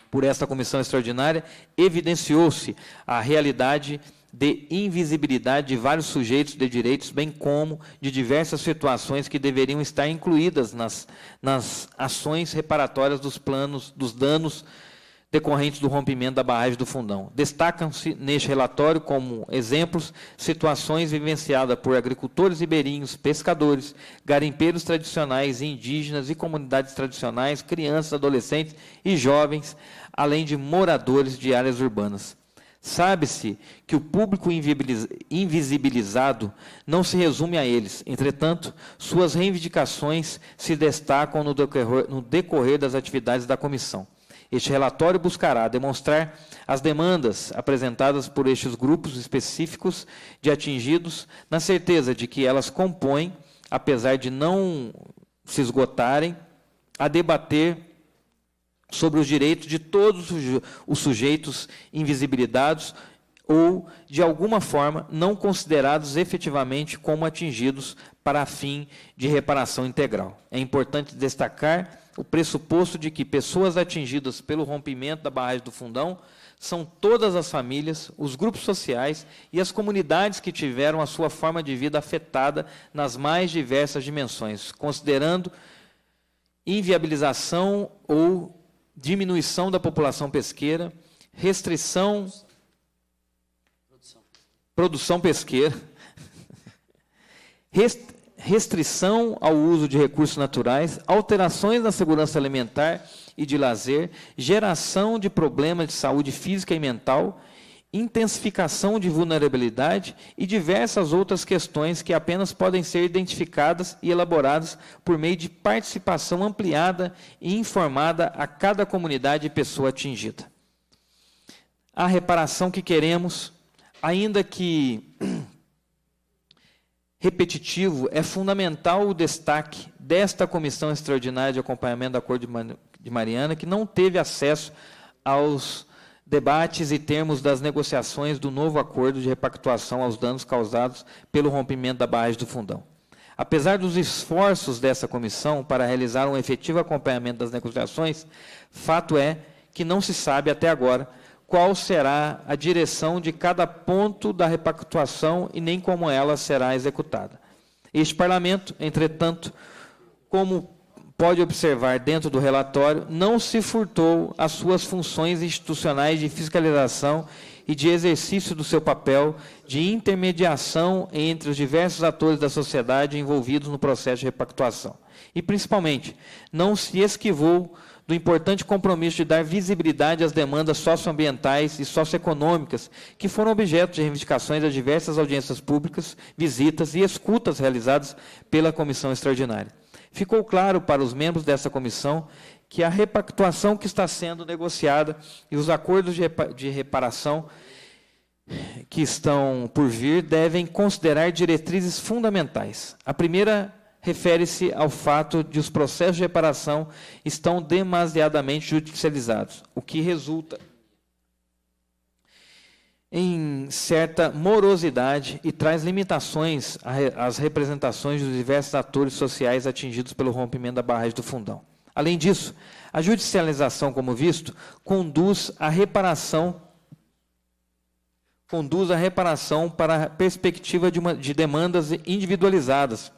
por esta comissão extraordinária, evidenciou-se a realidade de invisibilidade de vários sujeitos de direitos, bem como de diversas situações que deveriam estar incluídas nas, nas ações reparatórias dos planos dos danos decorrentes do rompimento da barragem do Fundão. Destacam-se neste relatório como exemplos situações vivenciadas por agricultores ribeirinhos, pescadores, garimpeiros tradicionais, indígenas e comunidades tradicionais, crianças, adolescentes e jovens, além de moradores de áreas urbanas. Sabe-se que o público invisibilizado não se resume a eles. Entretanto, suas reivindicações se destacam no decorrer, no decorrer das atividades da comissão. Este relatório buscará demonstrar as demandas apresentadas por estes grupos específicos de atingidos, na certeza de que elas compõem, apesar de não se esgotarem, a debater sobre os direitos de todos os sujeitos invisibilizados ou, de alguma forma, não considerados efetivamente como atingidos para fim de reparação integral. É importante destacar o pressuposto de que pessoas atingidas pelo rompimento da barragem do fundão são todas as famílias, os grupos sociais e as comunidades que tiveram a sua forma de vida afetada nas mais diversas dimensões, considerando inviabilização ou diminuição da população pesqueira, restrição produção, produção pesqueira, rest, restrição ao uso de recursos naturais, alterações na segurança alimentar e de lazer, geração de problemas de saúde física e mental, intensificação de vulnerabilidade e diversas outras questões que apenas podem ser identificadas e elaboradas por meio de participação ampliada e informada a cada comunidade e pessoa atingida. A reparação que queremos, ainda que repetitivo, é fundamental o destaque desta Comissão Extraordinária de Acompanhamento do Acordo de Mariana, que não teve acesso aos debates e termos das negociações do novo acordo de repactuação aos danos causados pelo rompimento da barragem do Fundão. Apesar dos esforços dessa comissão para realizar um efetivo acompanhamento das negociações, fato é que não se sabe até agora qual será a direção de cada ponto da repactuação e nem como ela será executada. Este parlamento, entretanto, como pode observar dentro do relatório, não se furtou às suas funções institucionais de fiscalização e de exercício do seu papel de intermediação entre os diversos atores da sociedade envolvidos no processo de repactuação. E, principalmente, não se esquivou do importante compromisso de dar visibilidade às demandas socioambientais e socioeconômicas que foram objeto de reivindicações a diversas audiências públicas, visitas e escutas realizadas pela comissão extraordinária. Ficou claro para os membros dessa comissão que a repactuação que está sendo negociada e os acordos de reparação que estão por vir devem considerar diretrizes fundamentais. A primeira refere-se ao fato de os processos de reparação estão demasiadamente judicializados, o que resulta em certa morosidade e traz limitações às representações dos diversos atores sociais atingidos pelo rompimento da barragem do fundão. Além disso, a judicialização, como visto, conduz à reparação conduz à reparação para a perspectiva de, uma, de demandas individualizadas,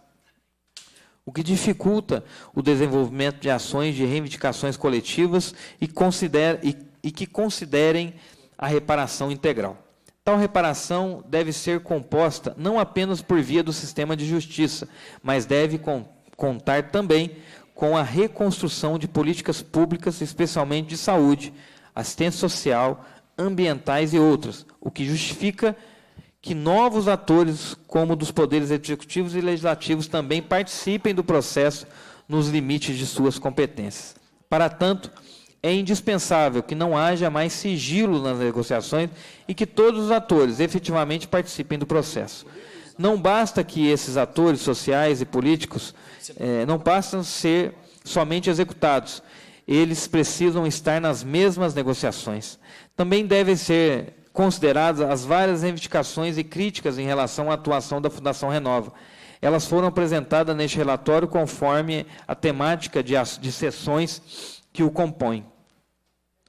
o que dificulta o desenvolvimento de ações de reivindicações coletivas e, considera, e, e que considerem a reparação integral. Tal reparação deve ser composta não apenas por via do sistema de justiça, mas deve com, contar também com a reconstrução de políticas públicas, especialmente de saúde, assistência social, ambientais e outras, o que justifica que novos atores, como dos poderes executivos e legislativos, também participem do processo nos limites de suas competências. Para tanto, é indispensável que não haja mais sigilo nas negociações e que todos os atores efetivamente participem do processo. Não basta que esses atores sociais e políticos eh, não passam a ser somente executados, eles precisam estar nas mesmas negociações. Também devem ser consideradas as várias reivindicações e críticas em relação à atuação da Fundação Renova. Elas foram apresentadas neste relatório conforme a temática de, de sessões que o compõem.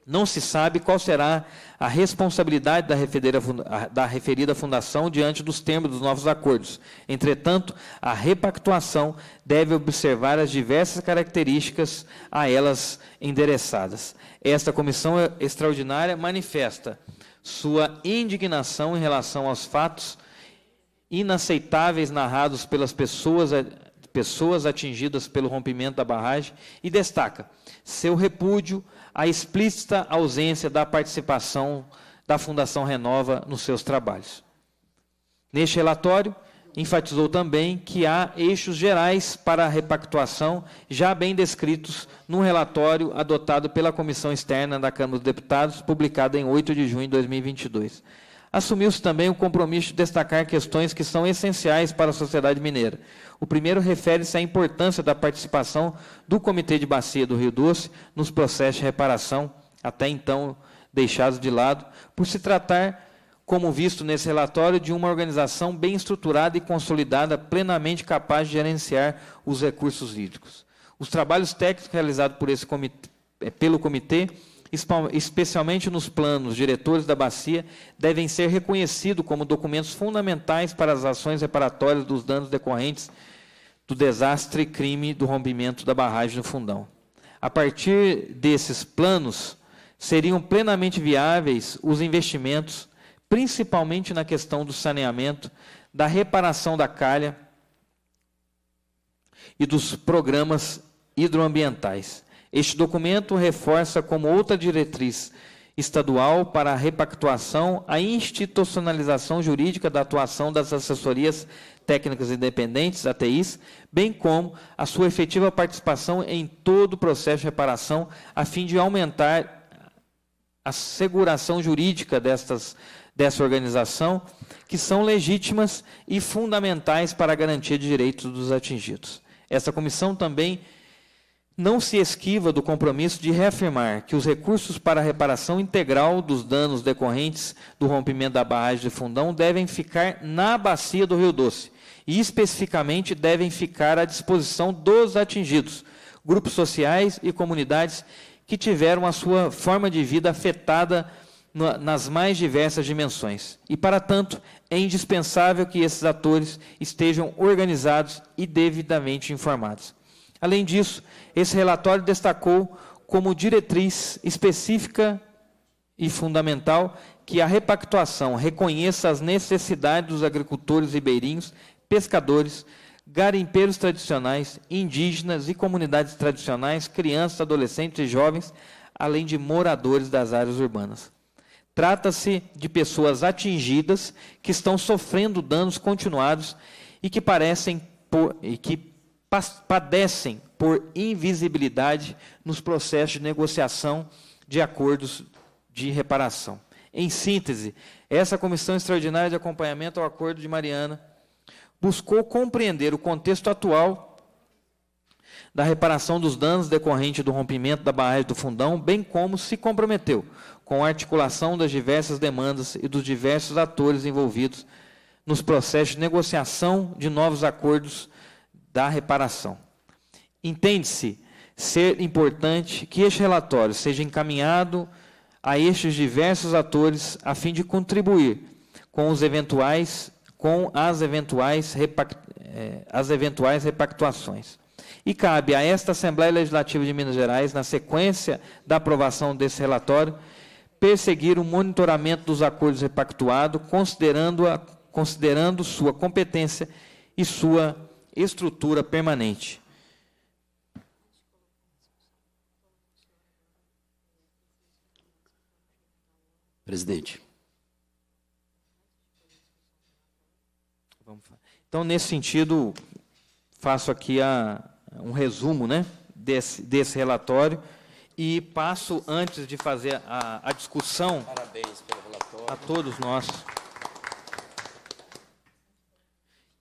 Não se sabe qual será a responsabilidade da referida, fundação diante dos termos dos novos acordos. Entretanto, a repactuação deve observar as diversas características a elas endereçadas. Esta comissão extraordinária manifesta sua indignação em relação aos fatos inaceitáveis narrados pelas pessoas, eh, pessoas atingidas pelo rompimento da barragem e destaca seu repúdio à explícita ausência da participação da Fundação Renova nos seus trabalhos. Neste relatório, enfatizou também que há eixos gerais para a repactuação já bem descritos num relatório adotado pela Comissão Externa da Câmara dos Deputados, publicado em 8 de junho de 2022. Assumiu-se também o compromisso de destacar questões que são essenciais para a sociedade mineira. O primeiro refere-se à importância da participação do Comitê de Bacia do Rio Doce nos processos de reparação, até então deixados de lado, por se tratar como visto nesse relatório, de uma organização bem estruturada e consolidada, plenamente capaz de gerenciar os recursos hídricos. Os trabalhos técnicos realizados por esse comitê, eh, pelo comitê, especialmente nos planos diretores da bacia, devem ser reconhecidos como documentos fundamentais para as ações reparatórias dos danos decorrentes do desastre e crime do rompimento da barragem do Fundão. A partir desses planos, seriam plenamente viáveis os investimentos principalmente na questão do saneamento, da reparação da calha e dos programas hidroambientais. Este documento reforça como outra diretriz estadual para a repactuação a institucionalização jurídica da atuação das assessorias técnicas independentes, ATIs, bem como a sua efetiva participação em todo o processo de reparação, a fim de aumentar a seguração jurídica destas dessa organização, que são legítimas e fundamentais para a garantia de direitos dos atingidos. Essa comissão também não se esquiva do compromisso de reafirmar que os recursos para a reparação integral dos danos decorrentes do rompimento da barragem de Fundão devem ficar na bacia do Rio Doce e, especificamente, devem ficar à disposição dos atingidos, grupos sociais e comunidades que tiveram a sua forma de vida afetada nas mais diversas dimensões. E, para tanto, é indispensável que esses atores estejam organizados e devidamente informados. Além disso, esse relatório destacou como diretriz específica e fundamental que a repactuação reconheça as necessidades dos agricultores ribeirinhos, pescadores, garimpeiros tradicionais, indígenas e comunidades tradicionais, crianças, adolescentes e jovens, além de moradores das áreas urbanas. Trata-se de pessoas atingidas que estão sofrendo danos continuados e que parecem por, e que padecem por invisibilidade nos processos de negociação de acordos de reparação. Em síntese, essa comissão extraordinária de acompanhamento ao acordo de Mariana buscou compreender o contexto atual da reparação dos danos decorrentes do rompimento da barragem do fundão, bem como se comprometeu com a articulação das diversas demandas e dos diversos atores envolvidos nos processos de negociação de novos acordos da reparação. Entende-se ser importante que este relatório seja encaminhado a estes diversos atores a fim de contribuir com os eventuais com as eventuais, repact, eh, as eventuais repactuações. E cabe a esta Assembleia Legislativa de Minas Gerais, na sequência da aprovação desse relatório, perseguir o monitoramento dos acordos repactuados, considerando, a, considerando sua competência e sua estrutura permanente. Presidente. Então, nesse sentido, faço aqui a, um resumo né, desse, desse relatório. E passo, antes de fazer a, a discussão, Parabéns pelo relatório. a todos nós.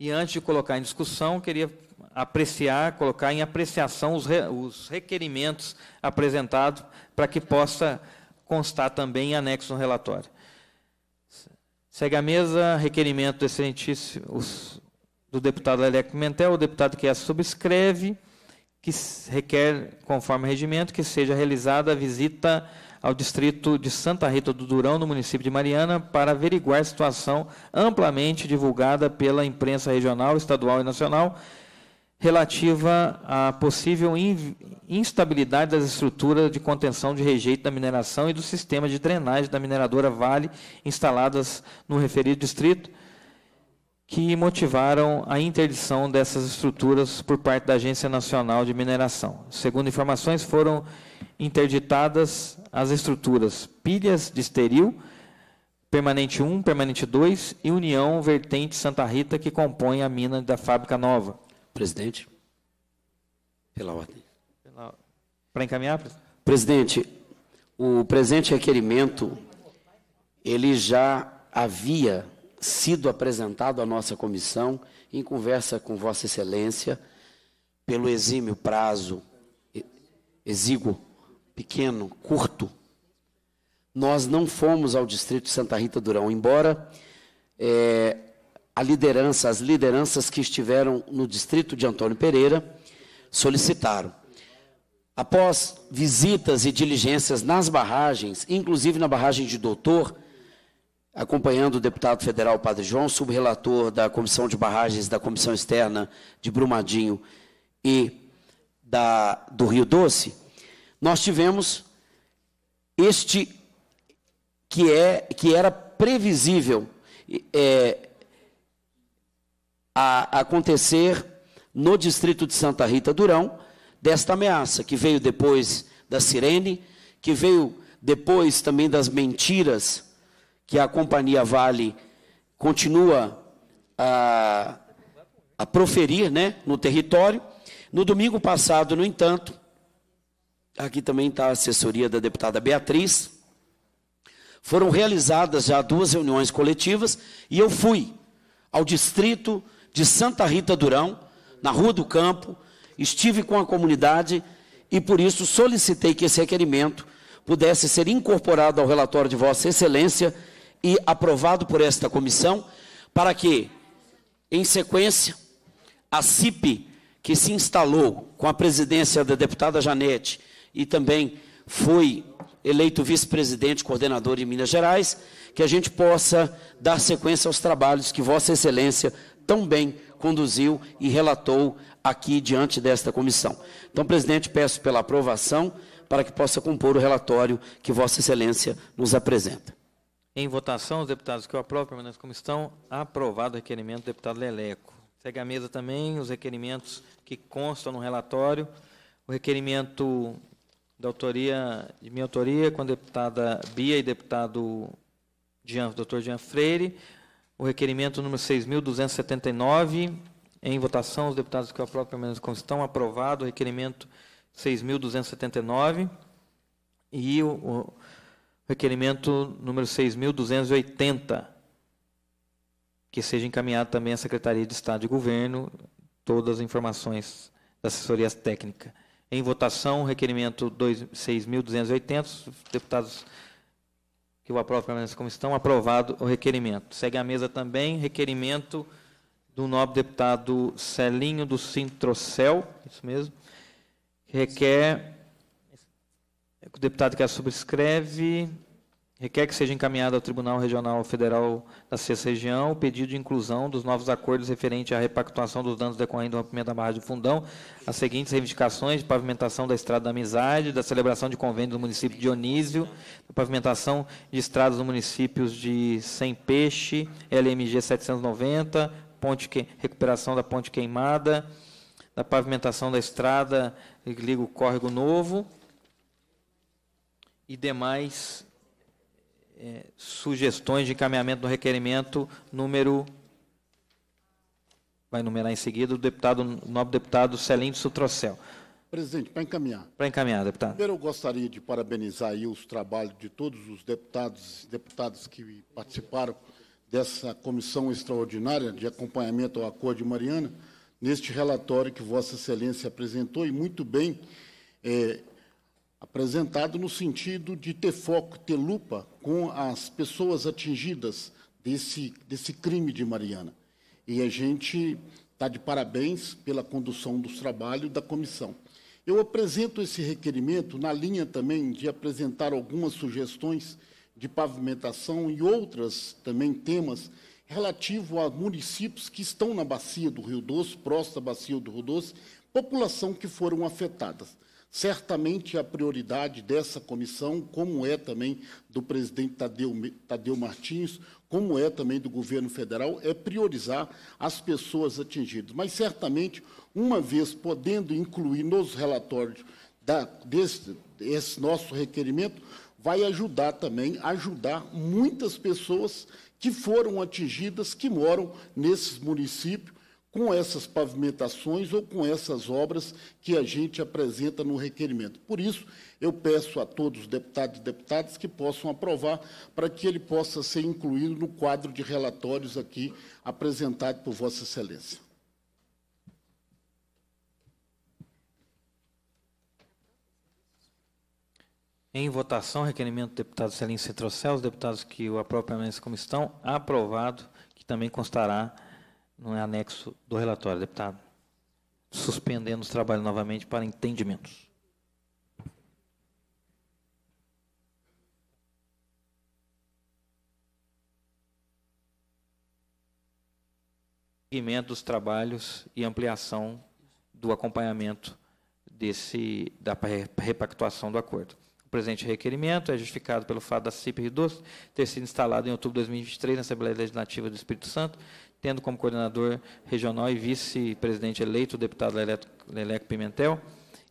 E antes de colocar em discussão, queria apreciar, colocar em apreciação os, re, os requerimentos apresentados para que possa constar também em anexo no relatório. Segue a mesa, requerimento do excelentíssimo os, do deputado Alec Mentel, o deputado que a subscreve, que requer, conforme o regimento, que seja realizada a visita ao distrito de Santa Rita do Durão, no município de Mariana, para averiguar a situação amplamente divulgada pela imprensa regional, estadual e nacional, relativa à possível instabilidade das estruturas de contenção de rejeito da mineração e do sistema de drenagem da mineradora Vale instaladas no referido distrito que motivaram a interdição dessas estruturas por parte da Agência Nacional de Mineração. Segundo informações, foram interditadas as estruturas Pilhas de Esteril, Permanente 1, Permanente 2 e União Vertente Santa Rita, que compõe a mina da Fábrica Nova. Presidente, pela ordem. Para encaminhar, presidente? Presidente, o presente requerimento, ele já havia sido apresentado à nossa comissão em conversa com Vossa Excelência pelo exímio prazo, exíguo, pequeno, curto. Nós não fomos ao distrito de Santa Rita Durão, embora é, a liderança, as lideranças que estiveram no distrito de Antônio Pereira solicitaram. Após visitas e diligências nas barragens, inclusive na barragem de Doutor, acompanhando o deputado federal Padre João, subrelator da Comissão de Barragens da Comissão Externa de Brumadinho e da, do Rio Doce, nós tivemos este que, é, que era previsível é, a acontecer no distrito de Santa Rita Durão, desta ameaça, que veio depois da sirene, que veio depois também das mentiras que a companhia Vale continua a, a proferir né, no território. No domingo passado, no entanto, aqui também está a assessoria da deputada Beatriz, foram realizadas já duas reuniões coletivas e eu fui ao distrito de Santa Rita Durão, na Rua do Campo, estive com a comunidade e por isso solicitei que esse requerimento pudesse ser incorporado ao relatório de Vossa Excelência e aprovado por esta comissão, para que, em sequência, a CIP, que se instalou com a presidência da deputada Janete e também foi eleito vice-presidente coordenador em Minas Gerais, que a gente possa dar sequência aos trabalhos que Vossa Excelência tão bem conduziu e relatou aqui diante desta comissão. Então, presidente, peço pela aprovação para que possa compor o relatório que Vossa Excelência nos apresenta. Em votação, os deputados que eu aprovo permaneçam como estão. Aprovado o requerimento do deputado Leleco. Segue à mesa também os requerimentos que constam no relatório. O requerimento da autoria, de minha autoria, com a deputada Bia e deputado Jean, doutor Jean Freire. O requerimento número 6.279, em votação, os deputados que eu aprovo permanecem como estão. Aprovado o requerimento 6.279. E o, o Requerimento número 6.280, que seja encaminhado também à Secretaria de Estado de Governo todas as informações da assessoria técnica. Em votação, requerimento 6.280, deputados que o aprovam como estão, aprovado o requerimento. Segue à mesa também requerimento do nobre deputado Celinho do Sintrocel, isso mesmo, que requer o deputado que a subscreve requer que seja encaminhado ao Tribunal Regional Federal da Sexta Região o pedido de inclusão dos novos acordos referente à repactuação dos danos decorrentes do rompimento da barra de Fundão, as seguintes reivindicações de pavimentação da Estrada da Amizade, da celebração de convênio do município de Dionísio, da pavimentação de estradas nos municípios de Sem Peixe, LMG 790, ponte que, recuperação da ponte queimada, da pavimentação da estrada que liga o córrego novo, e demais é, sugestões de encaminhamento do requerimento número vai numerar em seguida o deputado, o nobre deputado Celinho Sutrocel. Presidente, para encaminhar. Para encaminhar, deputado. Primeiro, eu gostaria de parabenizar aí os trabalhos de todos os deputados e deputadas que participaram dessa comissão extraordinária de acompanhamento ao Acordo de Mariana, neste relatório que Vossa Excelência apresentou e muito bem é, apresentado no sentido de ter foco, ter lupa com as pessoas atingidas desse, desse crime de Mariana. E a gente está de parabéns pela condução dos trabalhos da comissão. Eu apresento esse requerimento na linha também de apresentar algumas sugestões de pavimentação e outras também temas relativo a municípios que estão na bacia do Rio Doce, próximo à bacia do Rio Doce, população que foram afetadas. Certamente a prioridade dessa comissão, como é também do presidente Tadeu, Tadeu Martins, como é também do governo federal, é priorizar as pessoas atingidas. Mas certamente, uma vez podendo incluir nos relatórios da, desse, nosso requerimento, vai ajudar também, ajudar muitas pessoas que foram atingidas, que moram nesses municípios com essas pavimentações ou com essas obras que a gente apresenta no requerimento. Por isso, eu peço a todos os deputados e deputadas que possam aprovar para que ele possa ser incluído no quadro de relatórios aqui apresentado por Vossa Excelência. Em votação, requerimento do deputado Celim Citrocel, os deputados que o aprovam permanecem como estão, aprovado, que também constará não é anexo do relatório, deputado. Suspendendo os trabalhos novamente para entendimentos. Seguimento dos trabalhos e ampliação do acompanhamento desse, da repactuação do acordo. O presente requerimento é justificado pelo fato da CIP Rio Doce ter sido instalada em outubro de 2023 na Assembleia Legislativa do Espírito Santo tendo como coordenador regional e vice-presidente eleito o deputado Leleco Pimentel,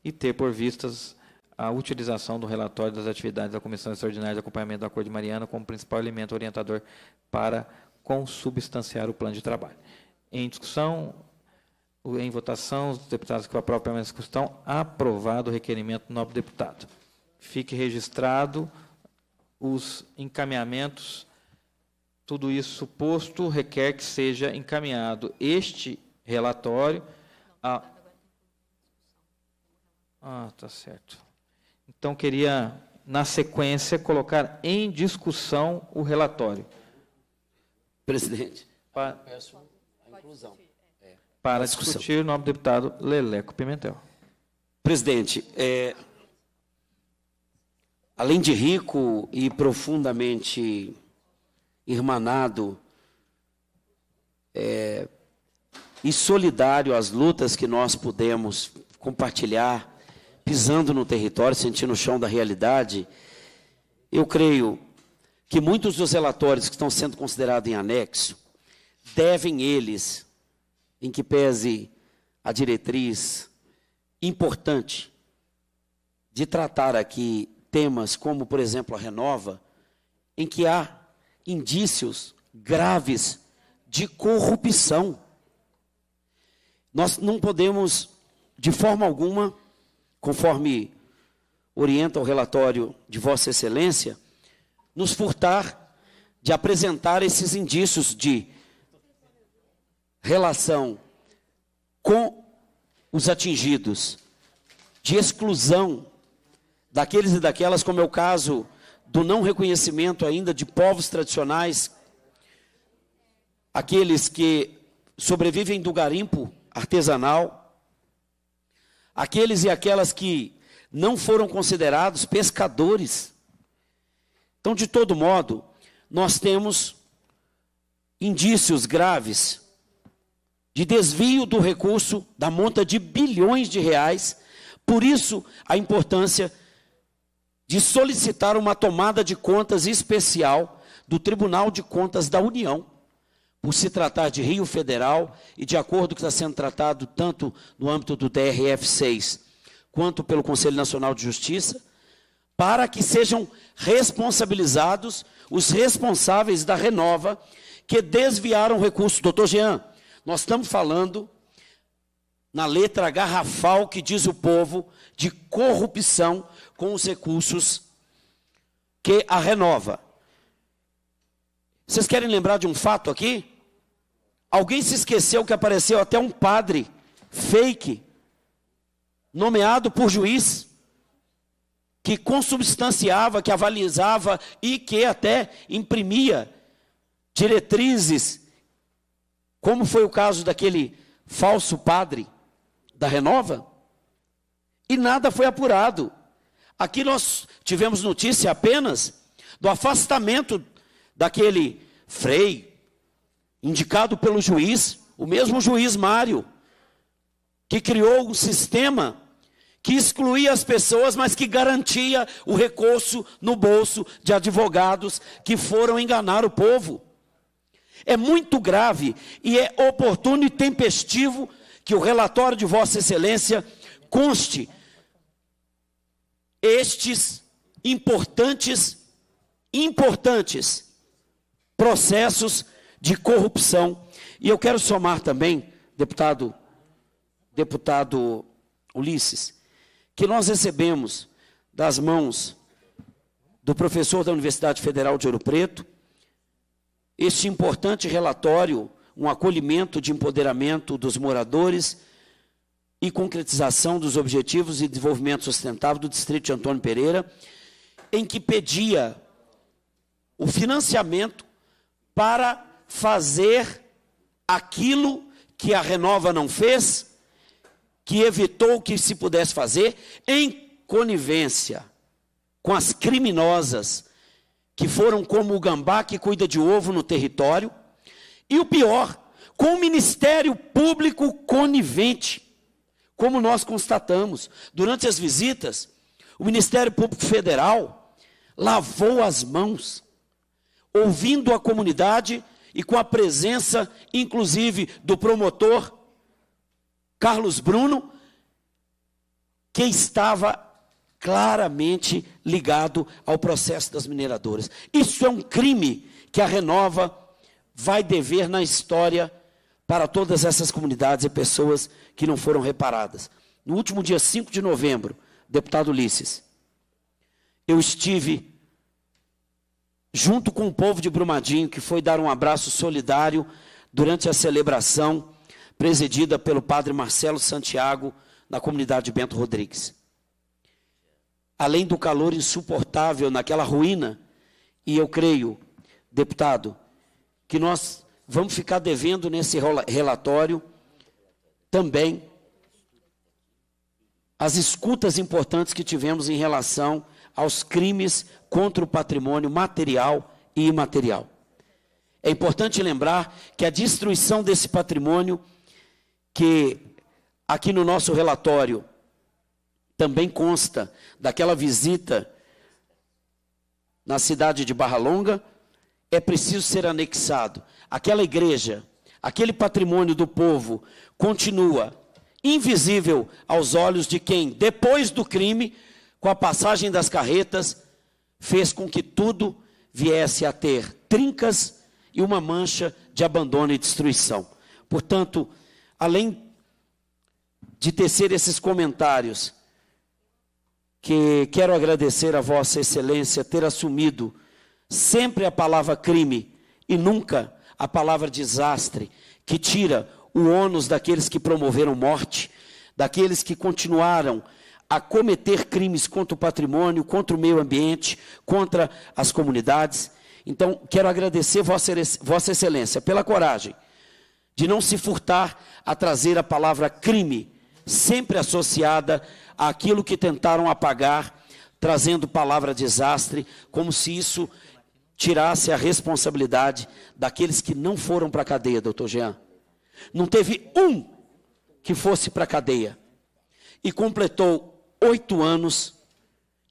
e ter por vistas a utilização do relatório das atividades da Comissão Extraordinária de Acompanhamento do Acordo de Mariana como principal elemento orientador para consubstanciar o plano de trabalho. Em discussão, em votação, os deputados que aprovam pela discussão, aprovado o requerimento do nobre deputado. Fique registrado os encaminhamentos tudo isso posto requer que seja encaminhado este relatório a. Ah, tá certo. Então, queria, na sequência, colocar em discussão o relatório. Presidente, para, peço a inclusão. É. Para discussão. discutir, o nome do deputado Leleco Pimentel. Presidente, é, além de rico e profundamente irmanado é, e solidário às lutas que nós pudemos compartilhar, pisando no território, sentindo o chão da realidade, eu creio que muitos dos relatórios que estão sendo considerados em anexo devem eles, em que pese a diretriz importante de tratar aqui temas como, por exemplo, a Renova, em que há indícios graves de corrupção. Nós não podemos, de forma alguma, conforme orienta o relatório de Vossa Excelência, nos furtar de apresentar esses indícios de relação com os atingidos, de exclusão daqueles e daquelas, como é o caso do não reconhecimento ainda de povos tradicionais, aqueles que sobrevivem do garimpo artesanal, aqueles e aquelas que não foram considerados pescadores. Então, de todo modo, nós temos indícios graves de desvio do recurso da monta de bilhões de reais. Por isso, a importância de solicitar uma tomada de contas especial do Tribunal de Contas da União, por se tratar de Rio Federal e de acordo que está sendo tratado tanto no âmbito do DRF 6 quanto pelo Conselho Nacional de Justiça, para que sejam responsabilizados os responsáveis da Renova que desviaram recursos. Doutor Jean, nós estamos falando na letra garrafal que diz o povo de corrupção com os recursos que a renova. Vocês querem lembrar de um fato aqui? Alguém se esqueceu que apareceu até um padre fake, nomeado por juiz, que consubstanciava, que avalizava e que até imprimia diretrizes, como foi o caso daquele falso padre da Renova, e nada foi apurado. Aqui nós tivemos notícia apenas do afastamento daquele Frei, indicado pelo juiz, o mesmo juiz Mário, que criou um sistema que excluía as pessoas, mas que garantia o recurso no bolso de advogados que foram enganar o povo. É muito grave e é oportuno e tempestivo que o relatório de Vossa Excelência conste estes importantes, importantes processos de corrupção. E eu quero somar também, deputado, deputado Ulisses, que nós recebemos das mãos do professor da Universidade Federal de Ouro Preto este importante relatório, um acolhimento de empoderamento dos moradores e concretização dos Objetivos de Desenvolvimento Sustentável do Distrito de Antônio Pereira, em que pedia o financiamento para fazer aquilo que a Renova não fez, que evitou que se pudesse fazer, em conivência com as criminosas que foram como o gambá que cuida de ovo no território, e o pior, com o Ministério Público conivente como nós constatamos, durante as visitas, o Ministério Público Federal lavou as mãos, ouvindo a comunidade e com a presença, inclusive, do promotor Carlos Bruno, que estava claramente ligado ao processo das mineradoras. Isso é um crime que a Renova vai dever na história para todas essas comunidades e pessoas que não foram reparadas. No último dia 5 de novembro, deputado Ulisses, eu estive junto com o povo de Brumadinho, que foi dar um abraço solidário durante a celebração presidida pelo padre Marcelo Santiago na comunidade de Bento Rodrigues. Além do calor insuportável naquela ruína, e eu creio, deputado, que nós Vamos ficar devendo nesse relatório também as escutas importantes que tivemos em relação aos crimes contra o patrimônio material e imaterial. É importante lembrar que a destruição desse patrimônio, que aqui no nosso relatório também consta daquela visita na cidade de Barra Longa, é preciso ser anexado aquela igreja, aquele patrimônio do povo continua invisível aos olhos de quem, depois do crime, com a passagem das carretas, fez com que tudo viesse a ter trincas e uma mancha de abandono e destruição. Portanto, além de tecer esses comentários, que quero agradecer a Vossa Excelência ter assumido sempre a palavra crime e nunca a palavra desastre, que tira o ônus daqueles que promoveram morte, daqueles que continuaram a cometer crimes contra o patrimônio, contra o meio ambiente, contra as comunidades. Então, quero agradecer Vossa Excelência pela coragem de não se furtar a trazer a palavra crime, sempre associada àquilo que tentaram apagar, trazendo palavra desastre, como se isso tirasse a responsabilidade daqueles que não foram para a cadeia, doutor Jean. Não teve um que fosse para a cadeia. E completou oito anos,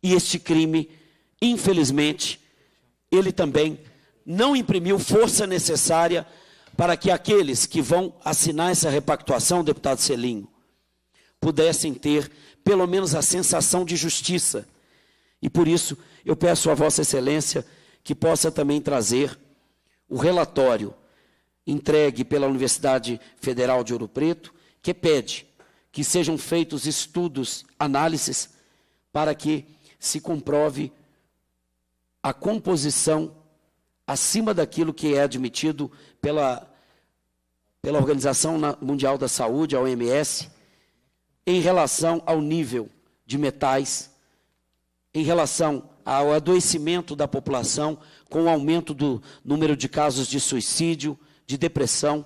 e este crime, infelizmente, ele também não imprimiu força necessária para que aqueles que vão assinar essa repactuação, deputado Celinho, pudessem ter pelo menos a sensação de justiça. E por isso eu peço a Vossa Excelência que possa também trazer o relatório entregue pela Universidade Federal de Ouro Preto, que pede que sejam feitos estudos, análises, para que se comprove a composição acima daquilo que é admitido pela, pela Organização Mundial da Saúde, a OMS, em relação ao nível de metais, em relação ao adoecimento da população, com o aumento do número de casos de suicídio, de depressão,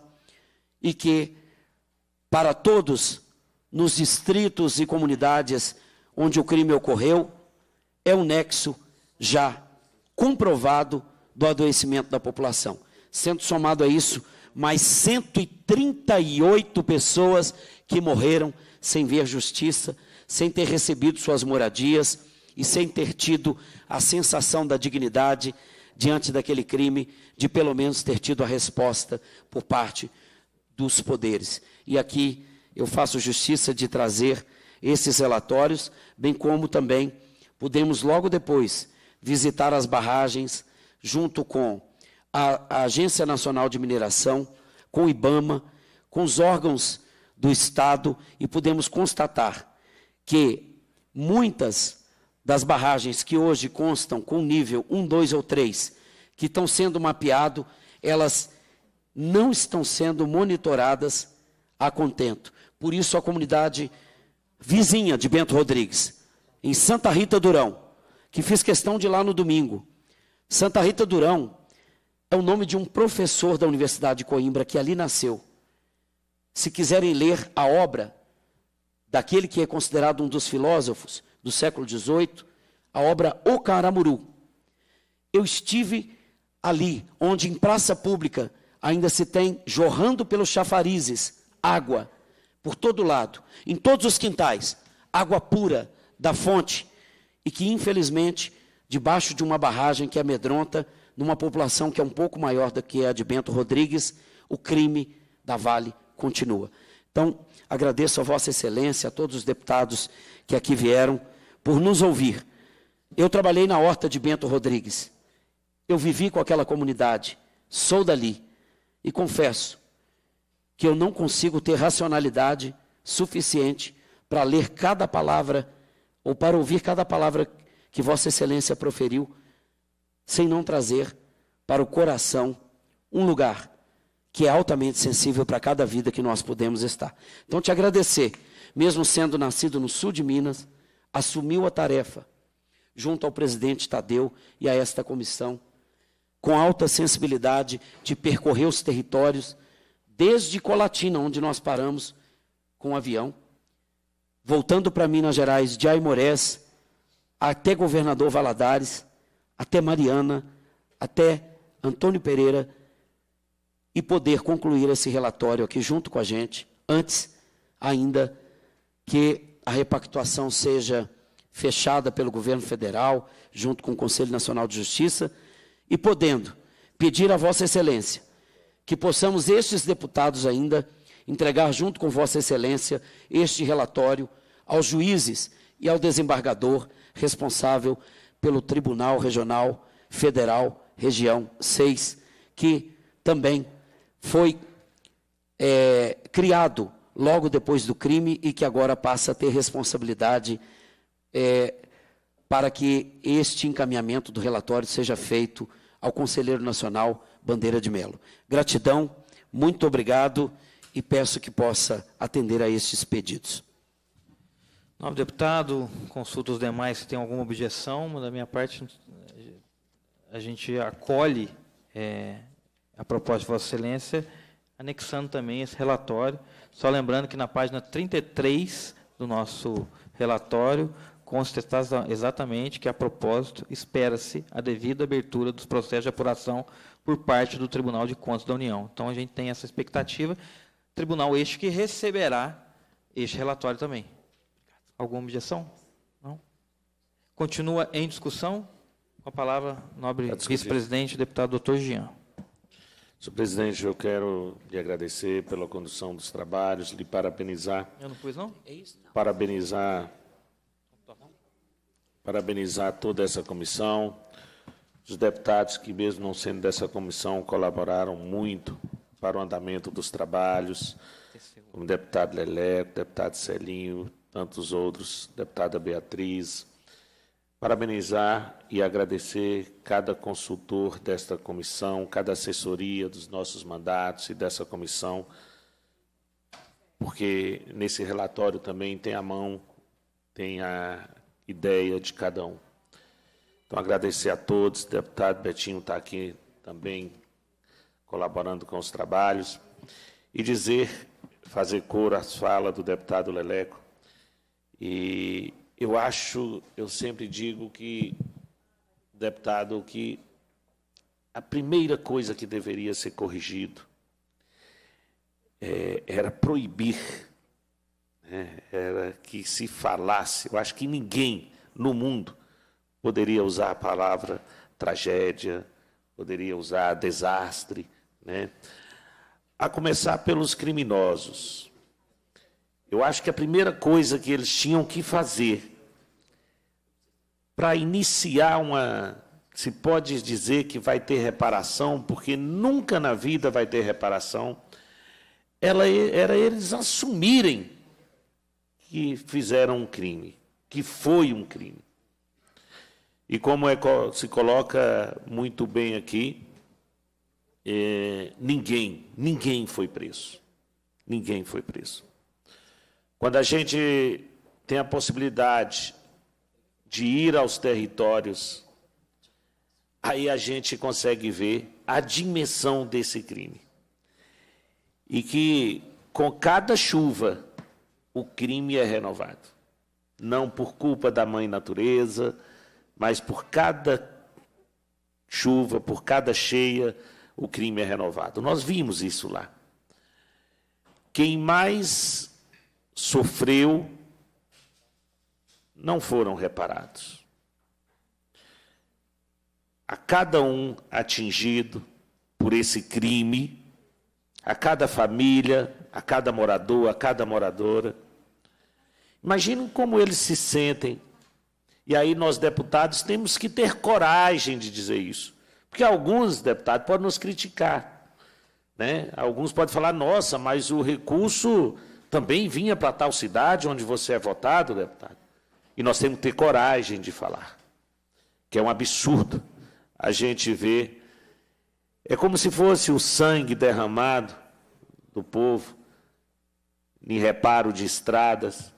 e que, para todos, nos distritos e comunidades onde o crime ocorreu, é um nexo já comprovado do adoecimento da população. Sendo somado a isso, mais 138 pessoas que morreram sem ver justiça, sem ter recebido suas moradias, e sem ter tido a sensação da dignidade diante daquele crime, de pelo menos ter tido a resposta por parte dos poderes. E aqui eu faço justiça de trazer esses relatórios, bem como também podemos logo depois visitar as barragens junto com a, a Agência Nacional de Mineração, com o IBAMA, com os órgãos do Estado e podemos constatar que muitas das barragens que hoje constam com nível 1, 2 ou 3, que estão sendo mapeado, elas não estão sendo monitoradas a contento. Por isso a comunidade vizinha de Bento Rodrigues, em Santa Rita Durão, que fiz questão de ir lá no domingo. Santa Rita Durão é o nome de um professor da Universidade de Coimbra que ali nasceu. Se quiserem ler a obra daquele que é considerado um dos filósofos, do século XVIII, a obra O Caramuru. Eu estive ali, onde em praça pública ainda se tem, jorrando pelos chafarizes, água por todo lado, em todos os quintais, água pura da fonte, e que infelizmente, debaixo de uma barragem que amedronta, numa população que é um pouco maior do que a de Bento Rodrigues, o crime da Vale continua. Então, agradeço a Vossa Excelência, a todos os deputados que aqui vieram por nos ouvir. Eu trabalhei na horta de Bento Rodrigues. Eu vivi com aquela comunidade, sou dali. E confesso que eu não consigo ter racionalidade suficiente para ler cada palavra ou para ouvir cada palavra que Vossa Excelência proferiu, sem não trazer para o coração um lugar que é altamente sensível para cada vida que nós podemos estar. Então, te agradecer, mesmo sendo nascido no sul de Minas assumiu a tarefa, junto ao presidente Tadeu e a esta comissão, com alta sensibilidade de percorrer os territórios, desde Colatina, onde nós paramos com o avião, voltando para Minas Gerais, de Aimorés, até Governador Valadares, até Mariana, até Antônio Pereira, e poder concluir esse relatório aqui junto com a gente, antes ainda que a repactuação seja fechada pelo governo federal, junto com o Conselho Nacional de Justiça, e podendo pedir a Vossa Excelência que possamos estes deputados ainda entregar junto com Vossa Excelência este relatório aos juízes e ao desembargador responsável pelo Tribunal Regional Federal Região 6, que também foi é, criado logo depois do crime e que agora passa a ter responsabilidade é, para que este encaminhamento do relatório seja feito ao Conselheiro Nacional Bandeira de Melo. Gratidão, muito obrigado e peço que possa atender a estes pedidos. Nobre deputado, consulta os demais se tem alguma objeção. Da minha parte, a gente acolhe é, a proposta de Vossa Excelência, anexando também esse relatório. Só lembrando que na página 33 do nosso relatório consta exatamente que, a propósito, espera-se a devida abertura dos processos de apuração por parte do Tribunal de Contas da União. Então, a gente tem essa expectativa. Tribunal este que receberá este relatório também. Alguma objeção? Não? Continua em discussão? Com a palavra, nobre vice-presidente, deputado doutor Jean. Senhor presidente, eu quero lhe agradecer pela condução dos trabalhos, lhe parabenizar. Eu não pus, não? É isso? Parabenizar. Parabenizar toda essa comissão, os deputados que, mesmo não sendo dessa comissão, colaboraram muito para o andamento dos trabalhos, como o deputado Lelé, o deputado Celinho, tantos outros, deputada Beatriz, Parabenizar e agradecer cada consultor desta comissão, cada assessoria dos nossos mandatos e dessa comissão, porque nesse relatório também tem a mão, tem a ideia de cada um. Então, agradecer a todos, o deputado Betinho está aqui também colaborando com os trabalhos, e dizer, fazer cor às falas do deputado Leleco, e eu acho, eu sempre digo que, deputado, que a primeira coisa que deveria ser corrigido é, era proibir, né? era que se falasse. Eu acho que ninguém no mundo poderia usar a palavra tragédia, poderia usar desastre, né? a começar pelos criminosos. Eu acho que a primeira coisa que eles tinham que fazer para iniciar uma. Se pode dizer que vai ter reparação, porque nunca na vida vai ter reparação, ela, era eles assumirem que fizeram um crime, que foi um crime. E como é, se coloca muito bem aqui, é, ninguém, ninguém foi preso. Ninguém foi preso. Quando a gente tem a possibilidade de ir aos territórios, aí a gente consegue ver a dimensão desse crime. E que com cada chuva o crime é renovado. Não por culpa da mãe natureza, mas por cada chuva, por cada cheia, o crime é renovado. Nós vimos isso lá. Quem mais sofreu, não foram reparados. A cada um atingido por esse crime, a cada família, a cada morador, a cada moradora, imaginem como eles se sentem. E aí nós deputados temos que ter coragem de dizer isso. Porque alguns deputados podem nos criticar. Né? Alguns podem falar, nossa, mas o recurso também vinha para tal cidade onde você é votado, deputado. E nós temos que ter coragem de falar, que é um absurdo a gente ver. É como se fosse o sangue derramado do povo em reparo de estradas.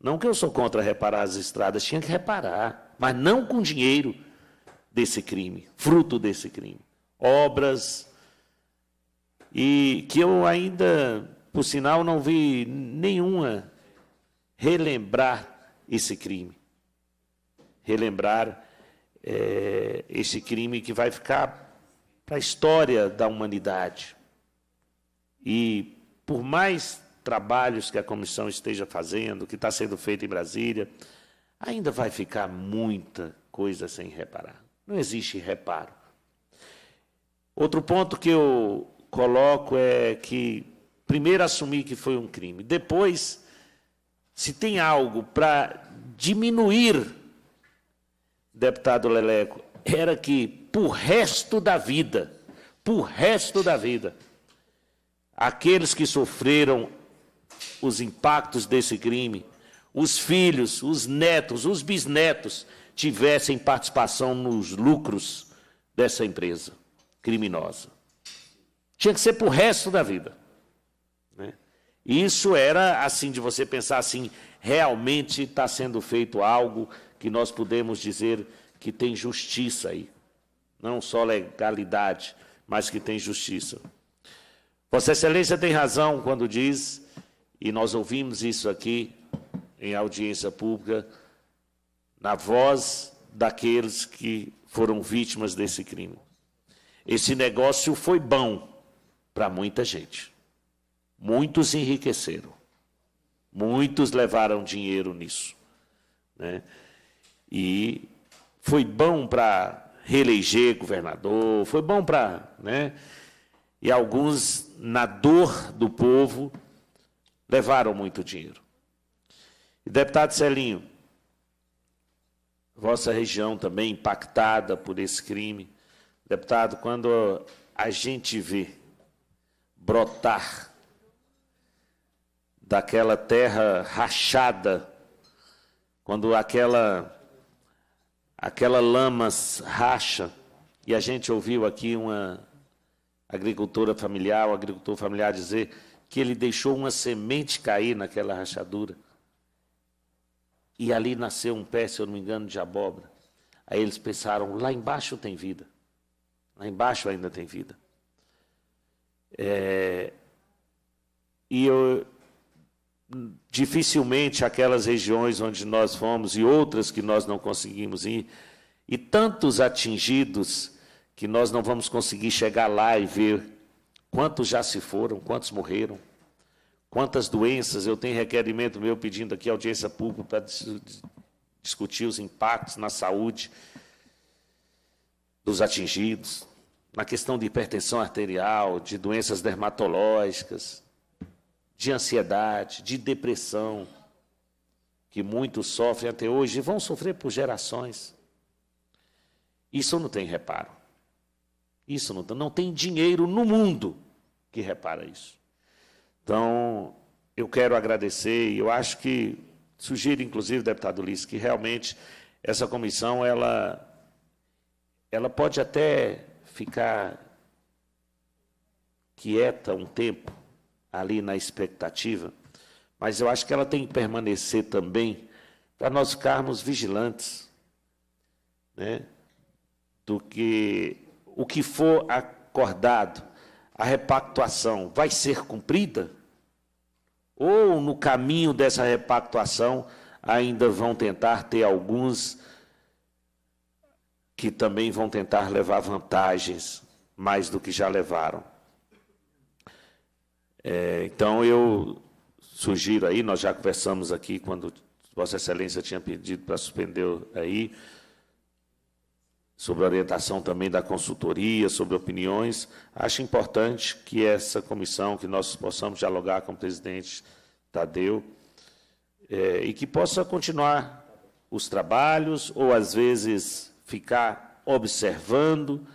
Não que eu sou contra reparar as estradas, tinha que reparar, mas não com dinheiro desse crime, fruto desse crime. Obras e que eu ainda por sinal, não vi nenhuma relembrar esse crime. Relembrar é, esse crime que vai ficar para a história da humanidade. E por mais trabalhos que a comissão esteja fazendo, que está sendo feito em Brasília, ainda vai ficar muita coisa sem reparar. Não existe reparo. Outro ponto que eu coloco é que primeiro assumir que foi um crime, depois, se tem algo para diminuir, deputado Leleco, era que por resto da vida, por resto da vida, aqueles que sofreram os impactos desse crime, os filhos, os netos, os bisnetos tivessem participação nos lucros dessa empresa criminosa. Tinha que ser para o resto da vida. Isso era assim de você pensar assim, realmente está sendo feito algo que nós podemos dizer que tem justiça aí. Não só legalidade, mas que tem justiça. Vossa Excelência tem razão quando diz, e nós ouvimos isso aqui em audiência pública, na voz daqueles que foram vítimas desse crime. Esse negócio foi bom para muita gente. Muitos enriqueceram, muitos levaram dinheiro nisso. Né? E foi bom para reeleger governador, foi bom para. Né? E alguns, na dor do povo, levaram muito dinheiro. E deputado Celinho, vossa região também impactada por esse crime. Deputado, quando a gente vê brotar daquela terra rachada, quando aquela aquela lama racha, e a gente ouviu aqui uma agricultora familiar, um agricultor familiar dizer que ele deixou uma semente cair naquela rachadura. E ali nasceu um pé, se eu não me engano, de abóbora. Aí eles pensaram, lá embaixo tem vida. Lá embaixo ainda tem vida. É... E eu, dificilmente aquelas regiões onde nós fomos e outras que nós não conseguimos ir, e tantos atingidos que nós não vamos conseguir chegar lá e ver quantos já se foram, quantos morreram, quantas doenças. Eu tenho requerimento meu pedindo aqui audiência pública para discutir os impactos na saúde dos atingidos, na questão de hipertensão arterial, de doenças dermatológicas, de ansiedade, de depressão, que muitos sofrem até hoje e vão sofrer por gerações. Isso não tem reparo. Isso não, não tem dinheiro no mundo que repara isso. Então, eu quero agradecer e eu acho que sugiro, inclusive, deputado Ulisses, que realmente essa comissão ela, ela pode até ficar quieta um tempo, ali na expectativa, mas eu acho que ela tem que permanecer também para nós ficarmos vigilantes, né? Do que o que for acordado, a repactuação vai ser cumprida? Ou no caminho dessa repactuação ainda vão tentar ter alguns que também vão tentar levar vantagens mais do que já levaram? É, então, eu sugiro aí, nós já conversamos aqui quando Vossa Excelência tinha pedido para suspender aí, sobre orientação também da consultoria, sobre opiniões. Acho importante que essa comissão, que nós possamos dialogar com o presidente Tadeu, é, e que possa continuar os trabalhos, ou às vezes ficar observando,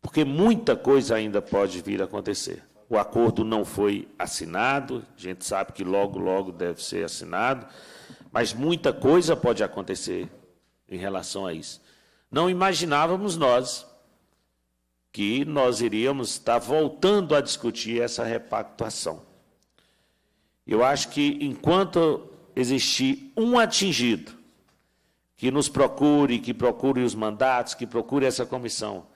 porque muita coisa ainda pode vir a acontecer o acordo não foi assinado, a gente sabe que logo, logo deve ser assinado, mas muita coisa pode acontecer em relação a isso. Não imaginávamos nós que nós iríamos estar voltando a discutir essa repactuação. Eu acho que enquanto existir um atingido que nos procure, que procure os mandatos, que procure essa comissão,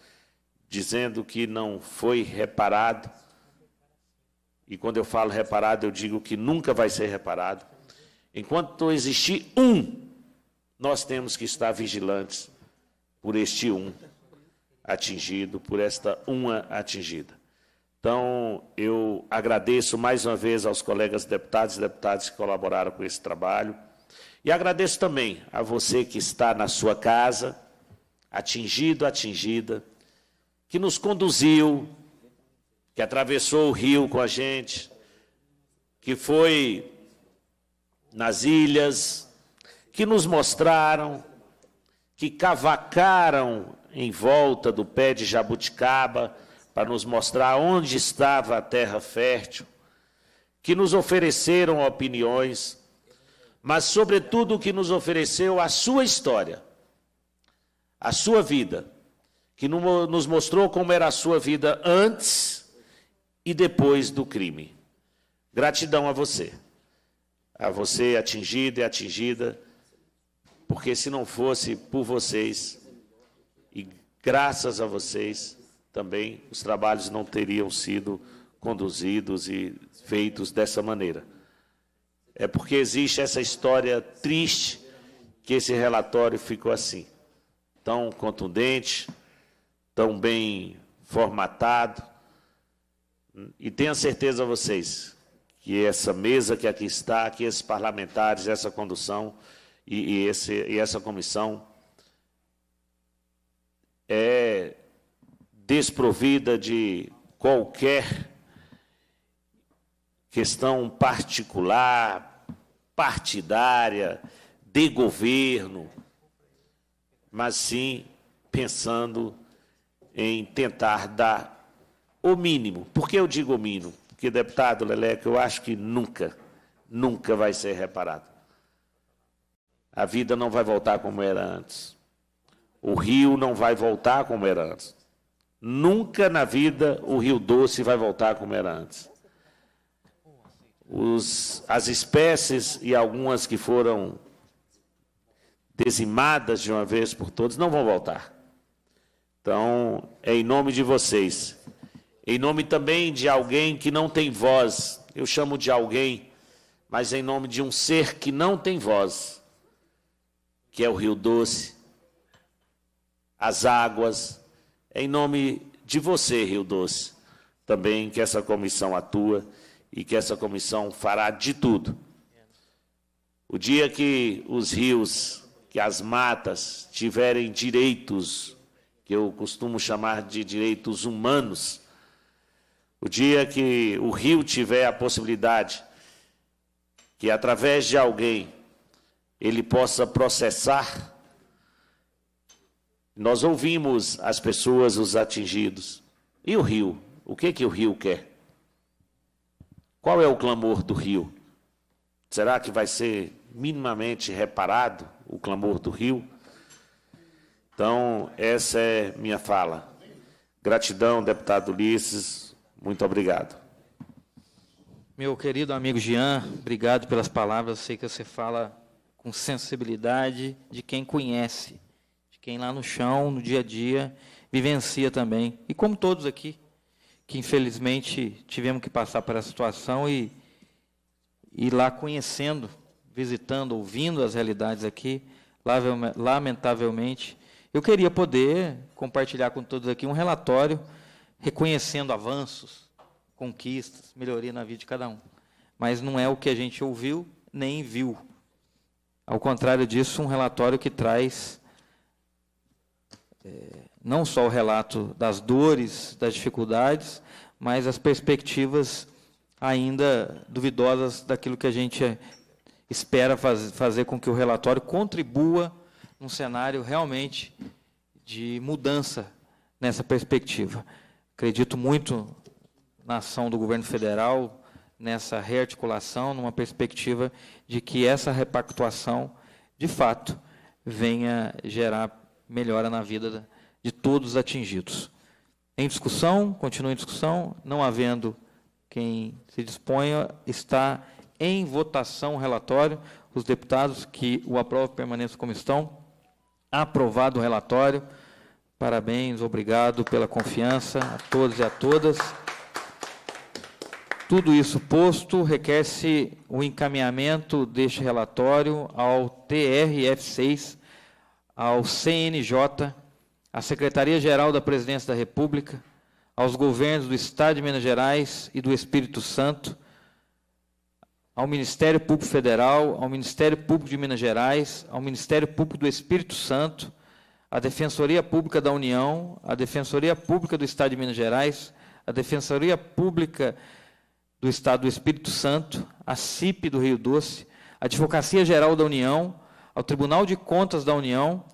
dizendo que não foi reparado, e quando eu falo reparado, eu digo que nunca vai ser reparado. Enquanto existir um, nós temos que estar vigilantes por este um atingido, por esta uma atingida. Então, eu agradeço mais uma vez aos colegas deputados e deputadas que colaboraram com esse trabalho. E agradeço também a você que está na sua casa, atingido, atingida, que nos conduziu que atravessou o rio com a gente, que foi nas ilhas, que nos mostraram, que cavacaram em volta do pé de jabuticaba para nos mostrar onde estava a terra fértil, que nos ofereceram opiniões, mas, sobretudo, que nos ofereceu a sua história, a sua vida, que nos mostrou como era a sua vida antes e depois do crime. Gratidão a você, a você atingido e atingida, porque se não fosse por vocês e graças a vocês, também os trabalhos não teriam sido conduzidos e feitos dessa maneira. É porque existe essa história triste que esse relatório ficou assim, tão contundente, tão bem formatado, e tenho certeza vocês que essa mesa que aqui está, que esses parlamentares, essa condução e, e, esse, e essa comissão é desprovida de qualquer questão particular, partidária, de governo, mas sim pensando em tentar dar o mínimo. Por que eu digo o mínimo? Porque, deputado Leleco, eu acho que nunca, nunca vai ser reparado. A vida não vai voltar como era antes. O rio não vai voltar como era antes. Nunca na vida o Rio Doce vai voltar como era antes. Os, as espécies e algumas que foram dizimadas de uma vez por todas não vão voltar. Então, é em nome de vocês em nome também de alguém que não tem voz, eu chamo de alguém, mas em nome de um ser que não tem voz, que é o Rio Doce, as águas, em nome de você, Rio Doce, também que essa comissão atua e que essa comissão fará de tudo. O dia que os rios, que as matas tiverem direitos, que eu costumo chamar de direitos humanos, o dia que o Rio tiver a possibilidade que, através de alguém, ele possa processar, nós ouvimos as pessoas, os atingidos. E o Rio? O que, que o Rio quer? Qual é o clamor do Rio? Será que vai ser minimamente reparado o clamor do Rio? Então, essa é minha fala. Gratidão, deputado Ulisses, muito obrigado. Meu querido amigo Jean, obrigado pelas palavras. sei que você fala com sensibilidade de quem conhece, de quem lá no chão, no dia a dia, vivencia também. E como todos aqui, que infelizmente tivemos que passar por essa situação e, e lá conhecendo, visitando, ouvindo as realidades aqui, lamentavelmente, eu queria poder compartilhar com todos aqui um relatório reconhecendo avanços, conquistas, melhoria na vida de cada um. Mas não é o que a gente ouviu nem viu. Ao contrário disso, um relatório que traz é, não só o relato das dores, das dificuldades, mas as perspectivas ainda duvidosas daquilo que a gente é, espera faz, fazer com que o relatório contribua num cenário realmente de mudança nessa perspectiva. Acredito muito na ação do governo federal, nessa rearticulação, numa perspectiva de que essa repactuação, de fato, venha gerar melhora na vida de todos atingidos. Em discussão, continua em discussão, não havendo quem se disponha, está em votação o relatório. Os deputados que o aprovam permaneçam como estão. Aprovado o relatório. Parabéns, obrigado pela confiança a todos e a todas. Tudo isso posto, requer-se o encaminhamento deste relatório ao TRF6, ao CNJ, à Secretaria-Geral da Presidência da República, aos governos do Estado de Minas Gerais e do Espírito Santo, ao Ministério Público Federal, ao Ministério Público de Minas Gerais, ao Ministério Público do Espírito Santo a Defensoria Pública da União, a Defensoria Pública do Estado de Minas Gerais, a Defensoria Pública do Estado do Espírito Santo, a CIP do Rio Doce, a Advocacia Geral da União, ao Tribunal de Contas da União,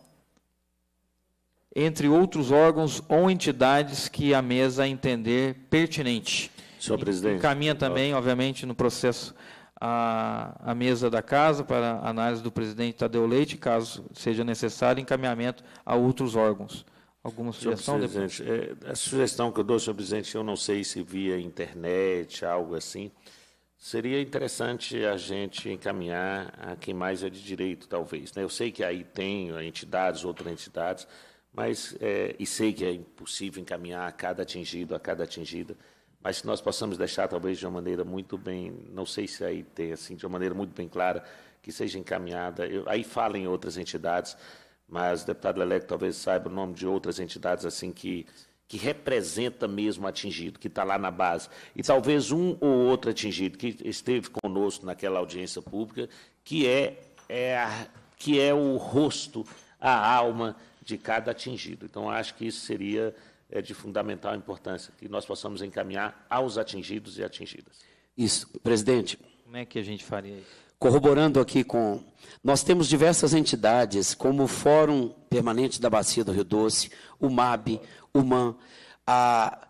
entre outros órgãos ou entidades que a mesa entender pertinente. Senhor presidente. Caminha também, obviamente, no processo à, mesa da casa para análise do presidente Tadeu Leite, caso seja necessário encaminhamento a outros órgãos. Alguma sugestão, senhor presidente? É, a sugestão que eu dou, senhor presidente, eu não sei se via internet, algo assim. Seria interessante a gente encaminhar a quem mais é de direito, talvez. Né? Eu sei que aí tem entidades, outras entidades, mas é, e sei que é impossível encaminhar a cada atingido, a cada atingida, mas se nós possamos deixar talvez de uma maneira muito bem, não sei se aí tem assim, de uma maneira muito bem clara, que seja encaminhada. Eu, aí fala em outras entidades, mas o deputado Leleco talvez saiba o nome de outras entidades assim que que representa mesmo atingido, que está lá na base. E talvez um ou outro atingido que esteve conosco naquela audiência pública, que é, é a, que é o rosto, a alma de cada atingido. Então, acho que isso seria é de fundamental importância, que nós possamos encaminhar aos atingidos e atingidas. Isso, presidente. Como é que a gente faria isso? corroborando aqui com. Nós temos diversas entidades, como o Fórum Permanente da Bacia do Rio Doce, o MAB, o MAN, a,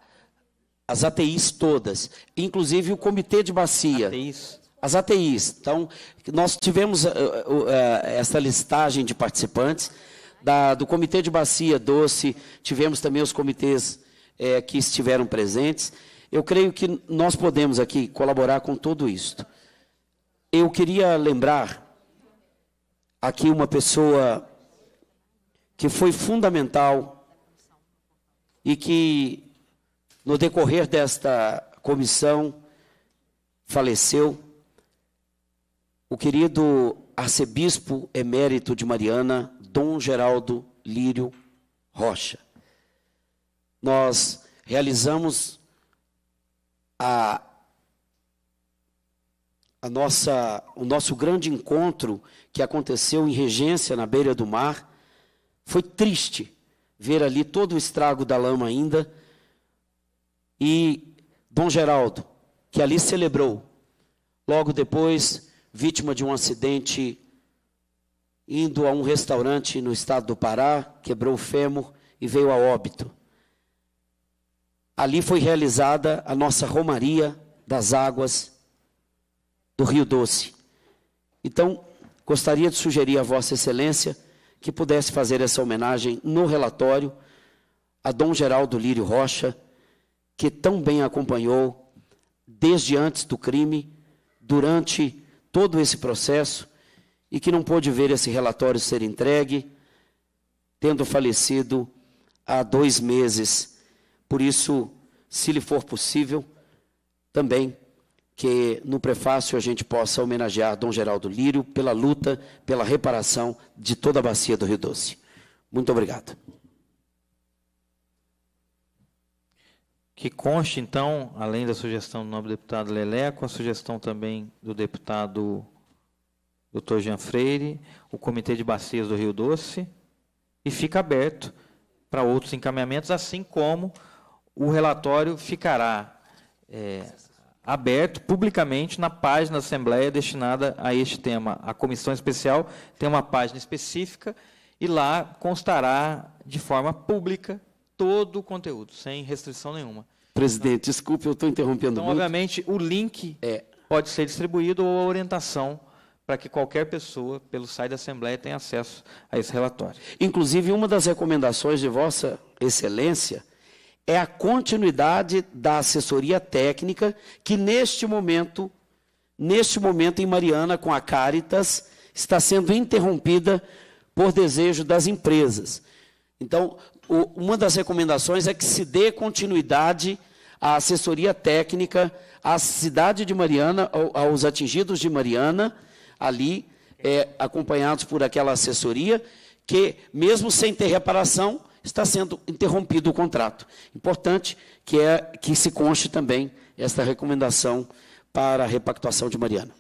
as ATIs todas, inclusive o Comitê de Bacia. ATIs. As ATIs. Então, nós tivemos uh, uh, uh, essa listagem de participantes da, do Comitê de Bacia Doce, tivemos também os comitês é, que estiveram presentes. Eu creio que nós podemos aqui colaborar com tudo isto. Eu queria lembrar aqui uma pessoa que foi fundamental e que, no decorrer desta comissão, faleceu, o querido arcebispo emérito de Mariana, Dom Geraldo Lírio Rocha. Nós realizamos a, a nossa, o nosso grande encontro que aconteceu em Regência, na beira do mar. Foi triste ver ali todo o estrago da lama ainda. E Dom Geraldo, que ali celebrou, logo depois, vítima de um acidente indo a um restaurante no estado do Pará, quebrou o fêmur e veio a óbito. Ali foi realizada a nossa romaria das águas do Rio Doce. Então, gostaria de sugerir a Vossa Excelência que pudesse fazer essa homenagem no relatório a Dom Geraldo Lírio Rocha, que tão bem acompanhou desde antes do crime, durante todo esse processo e que não pôde ver esse relatório ser entregue, tendo falecido há dois meses. Por isso, se lhe for possível, também que no prefácio a gente possa homenagear Dom Geraldo Lírio pela luta pela reparação de toda a bacia do Rio Doce. Muito obrigado. Que conste, então, além da sugestão do nobre deputado Leleco, a sugestão também do deputado Dr. Jean Freire, o Comitê de Bacias do Rio Doce, e fica aberto para outros encaminhamentos, assim como o relatório ficará é, aberto publicamente na página da Assembleia destinada a este tema. A comissão especial tem uma página específica e lá constará de forma pública todo o conteúdo, sem restrição nenhuma. Presidente, então, desculpe, eu estou interrompendo então, muito. Obviamente, o link é. pode ser distribuído ou a orientação para que qualquer pessoa, pelo site da Assembleia, tenha acesso a esse relatório. Inclusive, uma das recomendações de Vossa Excelência é a continuidade da assessoria técnica que neste momento, neste momento em Mariana com a Caritas, está sendo interrompida por desejo das empresas. Então, o, uma das recomendações é que se dê continuidade à assessoria técnica à cidade de Mariana, aos atingidos de Mariana, ali, é, acompanhados por aquela assessoria, que, mesmo sem ter reparação, está sendo interrompido o contrato. Importante que, é, que se conste também esta recomendação para a repactuação de Mariana.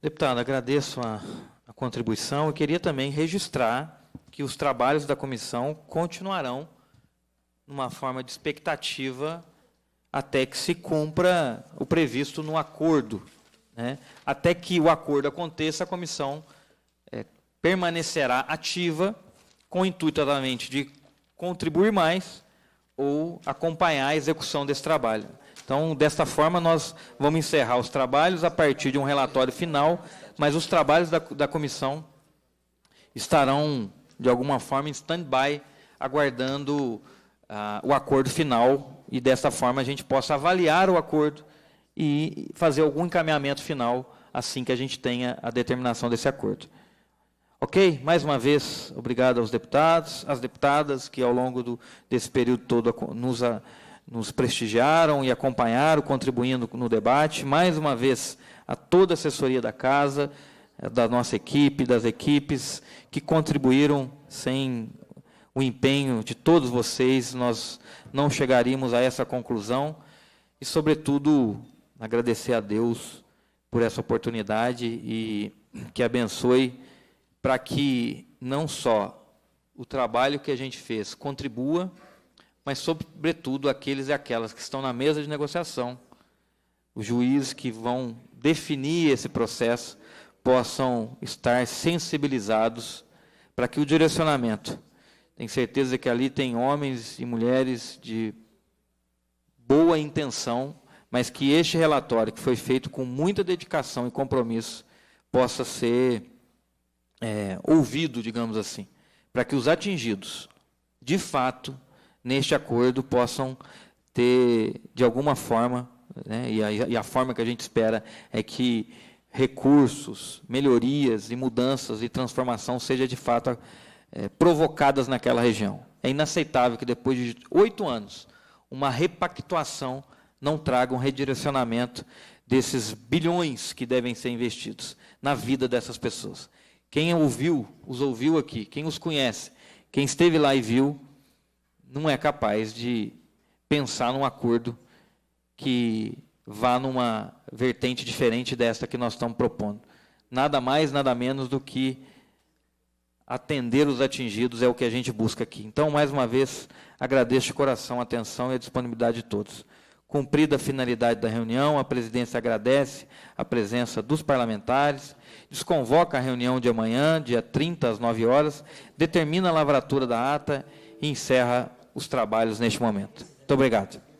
Deputado, agradeço a, a contribuição e queria também registrar que os trabalhos da comissão continuarão numa forma de expectativa até que se cumpra o previsto no acordo. Né? Até que o acordo aconteça, a comissão é, permanecerá ativa com o intuito, obviamente, de contribuir mais ou acompanhar a execução desse trabalho. Então, desta forma, nós vamos encerrar os trabalhos a partir de um relatório final, mas os trabalhos da, da comissão estarão, de alguma forma, em stand-by, aguardando ah, o acordo final e desta forma a gente possa avaliar o acordo e fazer algum encaminhamento final assim que a gente tenha a determinação desse acordo. Ok? Mais uma vez, obrigado aos deputados, às deputadas que ao longo do, desse período todo nos, a, nos prestigiaram e acompanharam, contribuindo no debate. Mais uma vez, a toda a assessoria da Casa, eh, da nossa equipe, das equipes que contribuíram sem o empenho de todos vocês, nós não chegaríamos a essa conclusão. E, sobretudo, agradecer a Deus por essa oportunidade e que abençoe para que não só o trabalho que a gente fez contribua, mas, sobretudo, aqueles e aquelas que estão na mesa de negociação, os juízes que vão definir esse processo, possam estar sensibilizados para que o direcionamento tenho certeza que ali tem homens e mulheres de boa intenção, mas que este relatório, que foi feito com muita dedicação e compromisso, possa ser é, ouvido, digamos assim, para que os atingidos, de fato, neste acordo possam ter, de alguma forma, né, e, a, e a forma que a gente espera é que recursos, melhorias e mudanças e transformação seja de fato é, provocadas naquela região. É inaceitável que depois de oito anos uma repactuação não traga um redirecionamento desses bilhões que devem ser investidos na vida dessas pessoas. Quem ouviu, os ouviu aqui, quem os conhece, quem esteve lá e viu, não é capaz de pensar num acordo que vá numa vertente diferente desta que nós estamos propondo. Nada mais, nada menos do que atender os atingidos é o que a gente busca aqui. Então, mais uma vez, agradeço de coração a atenção e a disponibilidade de todos. Cumprida a finalidade da reunião, a presidência agradece a presença dos parlamentares, desconvoca a reunião de amanhã, dia 30 às 9 horas, determina a lavratura da ata e encerra os trabalhos neste momento. Muito obrigado.